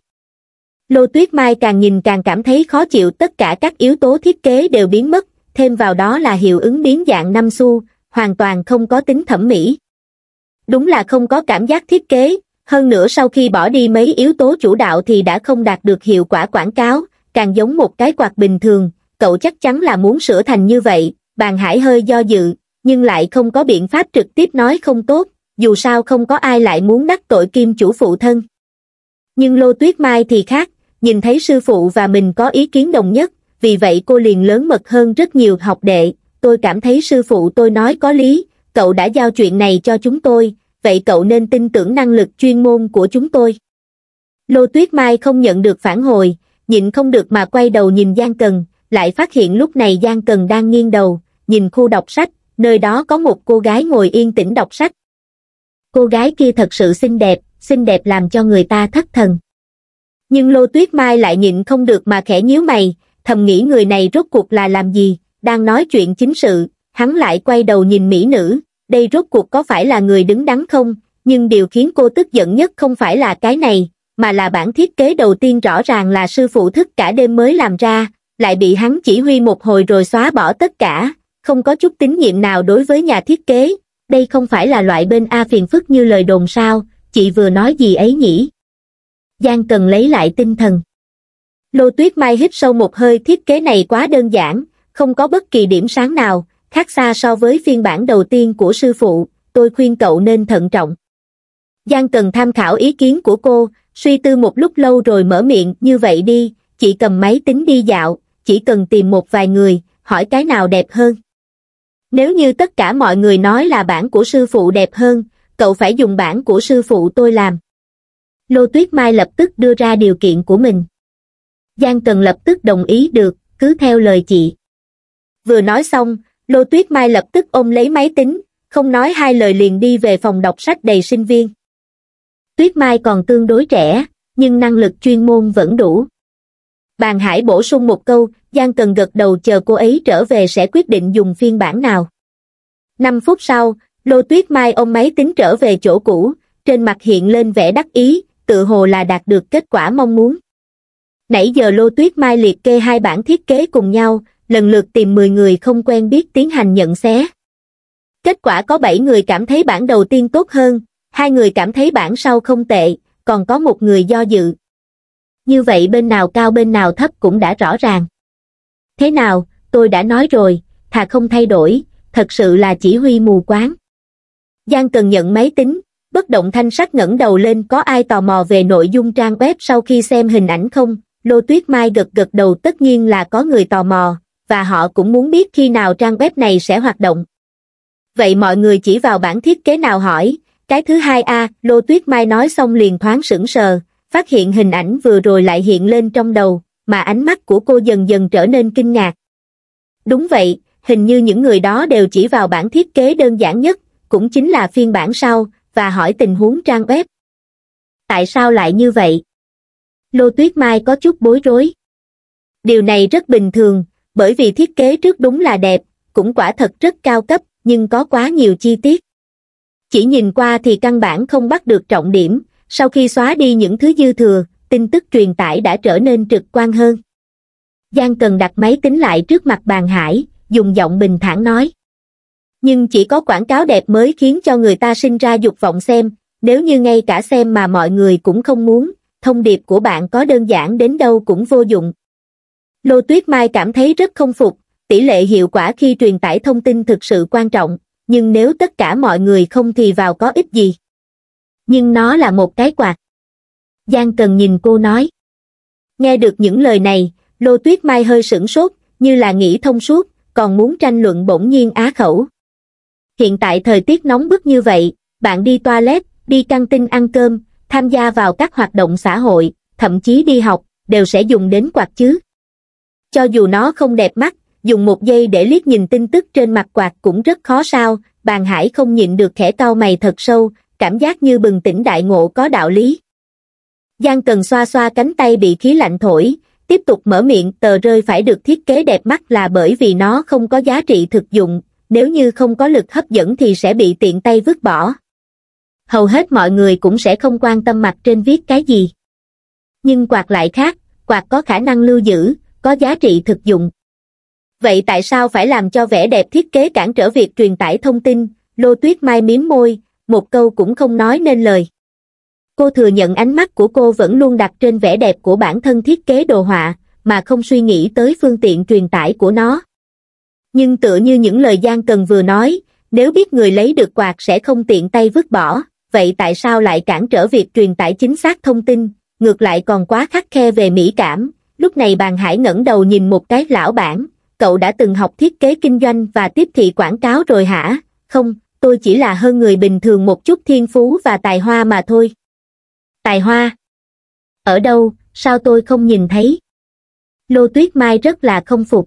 Lô Tuyết Mai càng nhìn càng cảm thấy khó chịu tất cả các yếu tố thiết kế đều biến mất, thêm vào đó là hiệu ứng biến dạng năm xu, hoàn toàn không có tính thẩm mỹ. Đúng là không có cảm giác thiết kế, hơn nữa sau khi bỏ đi mấy yếu tố chủ đạo thì đã không đạt được hiệu quả quảng cáo càng giống một cái quạt bình thường cậu chắc chắn là muốn sửa thành như vậy bàn hải hơi do dự nhưng lại không có biện pháp trực tiếp nói không tốt dù sao không có ai lại muốn đắc tội kim chủ phụ thân nhưng lô tuyết mai thì khác nhìn thấy sư phụ và mình có ý kiến đồng nhất vì vậy cô liền lớn mật hơn rất nhiều học đệ tôi cảm thấy sư phụ tôi nói có lý cậu đã giao chuyện này cho chúng tôi vậy cậu nên tin tưởng năng lực chuyên môn của chúng tôi. Lô Tuyết Mai không nhận được phản hồi, nhịn không được mà quay đầu nhìn Giang Cần, lại phát hiện lúc này Giang Cần đang nghiêng đầu, nhìn khu đọc sách, nơi đó có một cô gái ngồi yên tĩnh đọc sách. Cô gái kia thật sự xinh đẹp, xinh đẹp làm cho người ta thất thần. Nhưng Lô Tuyết Mai lại nhịn không được mà khẽ nhíu mày, thầm nghĩ người này rốt cuộc là làm gì, đang nói chuyện chính sự, hắn lại quay đầu nhìn mỹ nữ, đây rốt cuộc có phải là người đứng đắn không nhưng điều khiến cô tức giận nhất không phải là cái này mà là bản thiết kế đầu tiên rõ ràng là sư phụ thức cả đêm mới làm ra lại bị hắn chỉ huy một hồi rồi xóa bỏ tất cả không có chút tín nhiệm nào đối với nhà thiết kế đây không phải là loại bên a phiền phức như lời đồn sao chị vừa nói gì ấy nhỉ giang cần lấy lại tinh thần lô tuyết mai hít sâu một hơi thiết kế này quá đơn giản không có bất kỳ điểm sáng nào khác xa so với phiên bản đầu tiên của sư phụ, tôi khuyên cậu nên thận trọng. Giang cần tham khảo ý kiến của cô, suy tư một lúc lâu rồi mở miệng như vậy đi, chị cầm máy tính đi dạo, chỉ cần tìm một vài người, hỏi cái nào đẹp hơn. Nếu như tất cả mọi người nói là bản của sư phụ đẹp hơn, cậu phải dùng bản của sư phụ tôi làm. Lô Tuyết Mai lập tức đưa ra điều kiện của mình. Giang Cần lập tức đồng ý được, cứ theo lời chị. Vừa nói xong, lô tuyết mai lập tức ôm lấy máy tính không nói hai lời liền đi về phòng đọc sách đầy sinh viên tuyết mai còn tương đối trẻ nhưng năng lực chuyên môn vẫn đủ bàn hải bổ sung một câu giang cần gật đầu chờ cô ấy trở về sẽ quyết định dùng phiên bản nào năm phút sau lô tuyết mai ôm máy tính trở về chỗ cũ trên mặt hiện lên vẻ đắc ý tự hồ là đạt được kết quả mong muốn nãy giờ lô tuyết mai liệt kê hai bản thiết kế cùng nhau lần lượt tìm 10 người không quen biết tiến hành nhận xé. Kết quả có 7 người cảm thấy bản đầu tiên tốt hơn, hai người cảm thấy bản sau không tệ, còn có một người do dự. Như vậy bên nào cao bên nào thấp cũng đã rõ ràng. Thế nào, tôi đã nói rồi, thà không thay đổi, thật sự là chỉ huy mù quáng. Giang cần nhận máy tính, bất động thanh sắc ngẩng đầu lên có ai tò mò về nội dung trang web sau khi xem hình ảnh không, Lô Tuyết Mai gật gật đầu tất nhiên là có người tò mò, và họ cũng muốn biết khi nào trang web này sẽ hoạt động. Vậy mọi người chỉ vào bản thiết kế nào hỏi, cái thứ hai a Lô Tuyết Mai nói xong liền thoáng sững sờ, phát hiện hình ảnh vừa rồi lại hiện lên trong đầu, mà ánh mắt của cô dần dần trở nên kinh ngạc. Đúng vậy, hình như những người đó đều chỉ vào bản thiết kế đơn giản nhất, cũng chính là phiên bản sau, và hỏi tình huống trang web. Tại sao lại như vậy? Lô Tuyết Mai có chút bối rối. Điều này rất bình thường, bởi vì thiết kế trước đúng là đẹp, cũng quả thật rất cao cấp, nhưng có quá nhiều chi tiết. Chỉ nhìn qua thì căn bản không bắt được trọng điểm, sau khi xóa đi những thứ dư thừa, tin tức truyền tải đã trở nên trực quan hơn. Giang cần đặt máy tính lại trước mặt bàn hải, dùng giọng bình thản nói. Nhưng chỉ có quảng cáo đẹp mới khiến cho người ta sinh ra dục vọng xem, nếu như ngay cả xem mà mọi người cũng không muốn, thông điệp của bạn có đơn giản đến đâu cũng vô dụng. Lô Tuyết Mai cảm thấy rất không phục, tỷ lệ hiệu quả khi truyền tải thông tin thực sự quan trọng, nhưng nếu tất cả mọi người không thì vào có ích gì. Nhưng nó là một cái quạt. Giang cần nhìn cô nói. Nghe được những lời này, Lô Tuyết Mai hơi sửng sốt, như là nghĩ thông suốt, còn muốn tranh luận bỗng nhiên á khẩu. Hiện tại thời tiết nóng bức như vậy, bạn đi toilet, đi căng tin ăn cơm, tham gia vào các hoạt động xã hội, thậm chí đi học, đều sẽ dùng đến quạt chứ cho dù nó không đẹp mắt dùng một giây để liếc nhìn tin tức trên mặt quạt cũng rất khó sao bàn hải không nhịn được khẽ cau mày thật sâu cảm giác như bừng tỉnh đại ngộ có đạo lý giang cần xoa xoa cánh tay bị khí lạnh thổi tiếp tục mở miệng tờ rơi phải được thiết kế đẹp mắt là bởi vì nó không có giá trị thực dụng nếu như không có lực hấp dẫn thì sẽ bị tiện tay vứt bỏ hầu hết mọi người cũng sẽ không quan tâm mặt trên viết cái gì nhưng quạt lại khác quạt có khả năng lưu giữ có giá trị thực dụng. Vậy tại sao phải làm cho vẻ đẹp thiết kế cản trở việc truyền tải thông tin? Lô Tuyết Mai miếm môi, một câu cũng không nói nên lời. Cô thừa nhận ánh mắt của cô vẫn luôn đặt trên vẻ đẹp của bản thân thiết kế đồ họa, mà không suy nghĩ tới phương tiện truyền tải của nó. Nhưng tựa như những lời Giang Cần vừa nói, nếu biết người lấy được quạt sẽ không tiện tay vứt bỏ, vậy tại sao lại cản trở việc truyền tải chính xác thông tin, ngược lại còn quá khắc khe về mỹ cảm, lúc này bàn hải ngẩng đầu nhìn một cái lão bản, cậu đã từng học thiết kế kinh doanh và tiếp thị quảng cáo rồi hả? Không, tôi chỉ là hơn người bình thường một chút thiên phú và tài hoa mà thôi. Tài hoa? Ở đâu, sao tôi không nhìn thấy? Lô Tuyết Mai rất là không phục.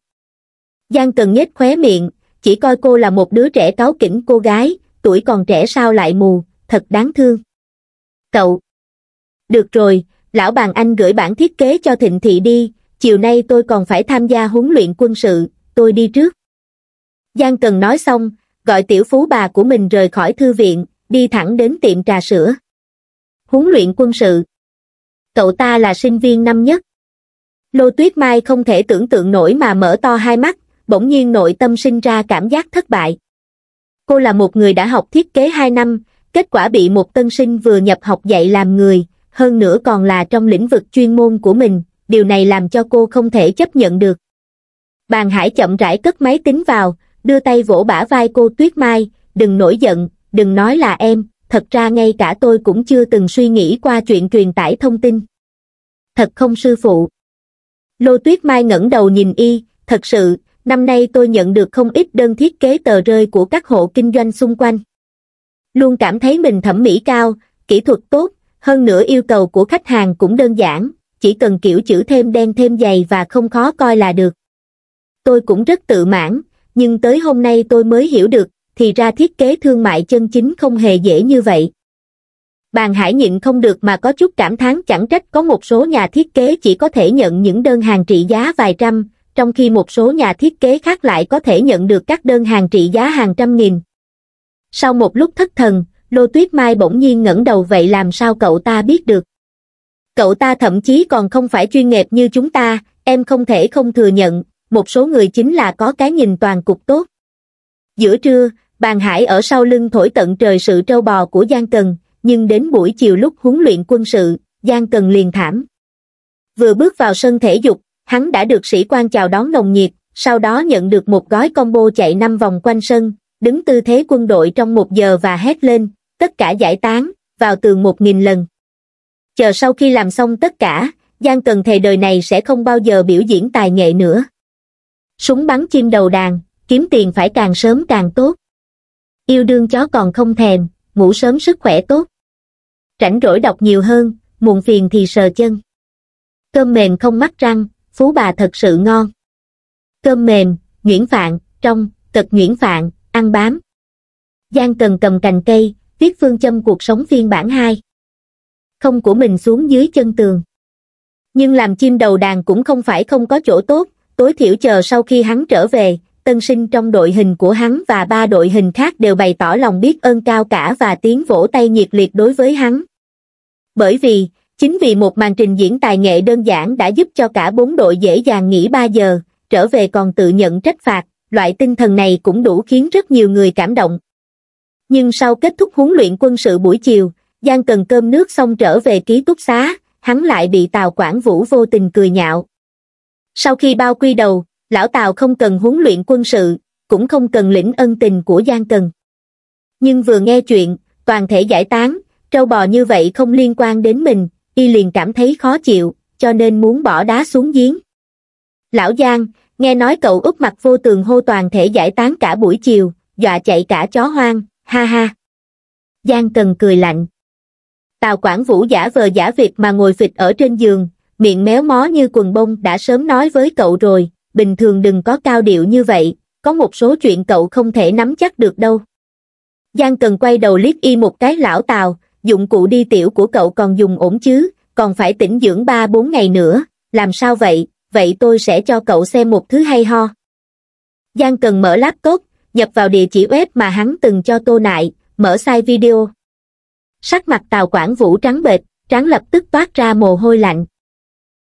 Giang Cần nhếch khóe miệng, chỉ coi cô là một đứa trẻ cáo kỉnh cô gái, tuổi còn trẻ sao lại mù, thật đáng thương. Cậu. Được rồi, lão bàn anh gửi bản thiết kế cho thịnh thị đi, chiều nay tôi còn phải tham gia huấn luyện quân sự, tôi đi trước. Giang Cần nói xong, gọi tiểu phú bà của mình rời khỏi thư viện, đi thẳng đến tiệm trà sữa. Huấn luyện quân sự Cậu ta là sinh viên năm nhất. Lô Tuyết Mai không thể tưởng tượng nổi mà mở to hai mắt, bỗng nhiên nội tâm sinh ra cảm giác thất bại. Cô là một người đã học thiết kế 2 năm, kết quả bị một tân sinh vừa nhập học dạy làm người, hơn nữa còn là trong lĩnh vực chuyên môn của mình, điều này làm cho cô không thể chấp nhận được. Bàn Hải chậm rãi cất máy tính vào, đưa tay vỗ bả vai cô Tuyết Mai, đừng nổi giận, đừng nói là em, thật ra ngay cả tôi cũng chưa từng suy nghĩ qua chuyện truyền tải thông tin. Thật không sư phụ. Lô Tuyết Mai ngẩng đầu nhìn y, thật sự, năm nay tôi nhận được không ít đơn thiết kế tờ rơi của các hộ kinh doanh xung quanh. Luôn cảm thấy mình thẩm mỹ cao, kỹ thuật tốt, hơn nữa yêu cầu của khách hàng cũng đơn giản, chỉ cần kiểu chữ thêm đen thêm dày và không khó coi là được. Tôi cũng rất tự mãn, nhưng tới hôm nay tôi mới hiểu được, thì ra thiết kế thương mại chân chính không hề dễ như vậy. Bàn hải nhịn không được mà có chút cảm thán chẳng trách có một số nhà thiết kế chỉ có thể nhận những đơn hàng trị giá vài trăm, trong khi một số nhà thiết kế khác lại có thể nhận được các đơn hàng trị giá hàng trăm nghìn. Sau một lúc thất thần, Lô Tuyết Mai bỗng nhiên ngẩng đầu vậy làm sao cậu ta biết được? Cậu ta thậm chí còn không phải chuyên nghiệp như chúng ta, em không thể không thừa nhận, một số người chính là có cái nhìn toàn cục tốt. Giữa trưa, bàn hải ở sau lưng thổi tận trời sự trâu bò của Giang Cần, nhưng đến buổi chiều lúc huấn luyện quân sự, Giang Cần liền thảm. Vừa bước vào sân thể dục, hắn đã được sĩ quan chào đón nồng nhiệt, sau đó nhận được một gói combo chạy năm vòng quanh sân, đứng tư thế quân đội trong một giờ và hét lên, tất cả giải tán, vào tường một nghìn lần. Chờ sau khi làm xong tất cả, Giang Cần thề đời này sẽ không bao giờ biểu diễn tài nghệ nữa. Súng bắn chim đầu đàn, kiếm tiền phải càng sớm càng tốt. Yêu đương chó còn không thèm, ngủ sớm sức khỏe tốt. Rảnh rỗi đọc nhiều hơn, muộn phiền thì sờ chân. Cơm mềm không mắc răng, phú bà thật sự ngon. Cơm mềm, nhuyễn phạn, trong, tật nhuyễn phạn, ăn bám. Giang cần cầm cành cây, viết phương châm cuộc sống phiên bản 2. Không của mình xuống dưới chân tường. Nhưng làm chim đầu đàn cũng không phải không có chỗ tốt, tối thiểu chờ sau khi hắn trở về, tân sinh trong đội hình của hắn và ba đội hình khác đều bày tỏ lòng biết ơn cao cả và tiếng vỗ tay nhiệt liệt đối với hắn. Bởi vì, chính vì một màn trình diễn tài nghệ đơn giản đã giúp cho cả bốn đội dễ dàng nghỉ 3 giờ, trở về còn tự nhận trách phạt, loại tinh thần này cũng đủ khiến rất nhiều người cảm động, nhưng sau kết thúc huấn luyện quân sự buổi chiều, Giang Cần cơm nước xong trở về ký túc xá, hắn lại bị Tào Quảng Vũ vô tình cười nhạo. Sau khi bao quy đầu, lão Tào không cần huấn luyện quân sự, cũng không cần lĩnh ân tình của Giang Cần. Nhưng vừa nghe chuyện, toàn thể giải tán, trâu bò như vậy không liên quan đến mình, y liền cảm thấy khó chịu, cho nên muốn bỏ đá xuống giếng. Lão Giang, nghe nói cậu úp mặt vô tường hô toàn thể giải tán cả buổi chiều, dọa chạy cả chó hoang, ha ha. Giang Cần cười lạnh. Tào Quảng Vũ giả vờ giả việc mà ngồi phịch ở trên giường, miệng méo mó như quần bông đã sớm nói với cậu rồi, bình thường đừng có cao điệu như vậy, có một số chuyện cậu không thể nắm chắc được đâu. Giang Cần quay đầu liếc y một cái lão Tào, dụng cụ đi tiểu của cậu còn dùng ổn chứ, còn phải tĩnh dưỡng 3-4 ngày nữa, làm sao vậy, vậy tôi sẽ cho cậu xem một thứ hay ho. Giang Cần mở laptop, nhập vào địa chỉ web mà hắn từng cho tô nại mở sai video sắc mặt tào quản vũ trắng bệch trắng lập tức toát ra mồ hôi lạnh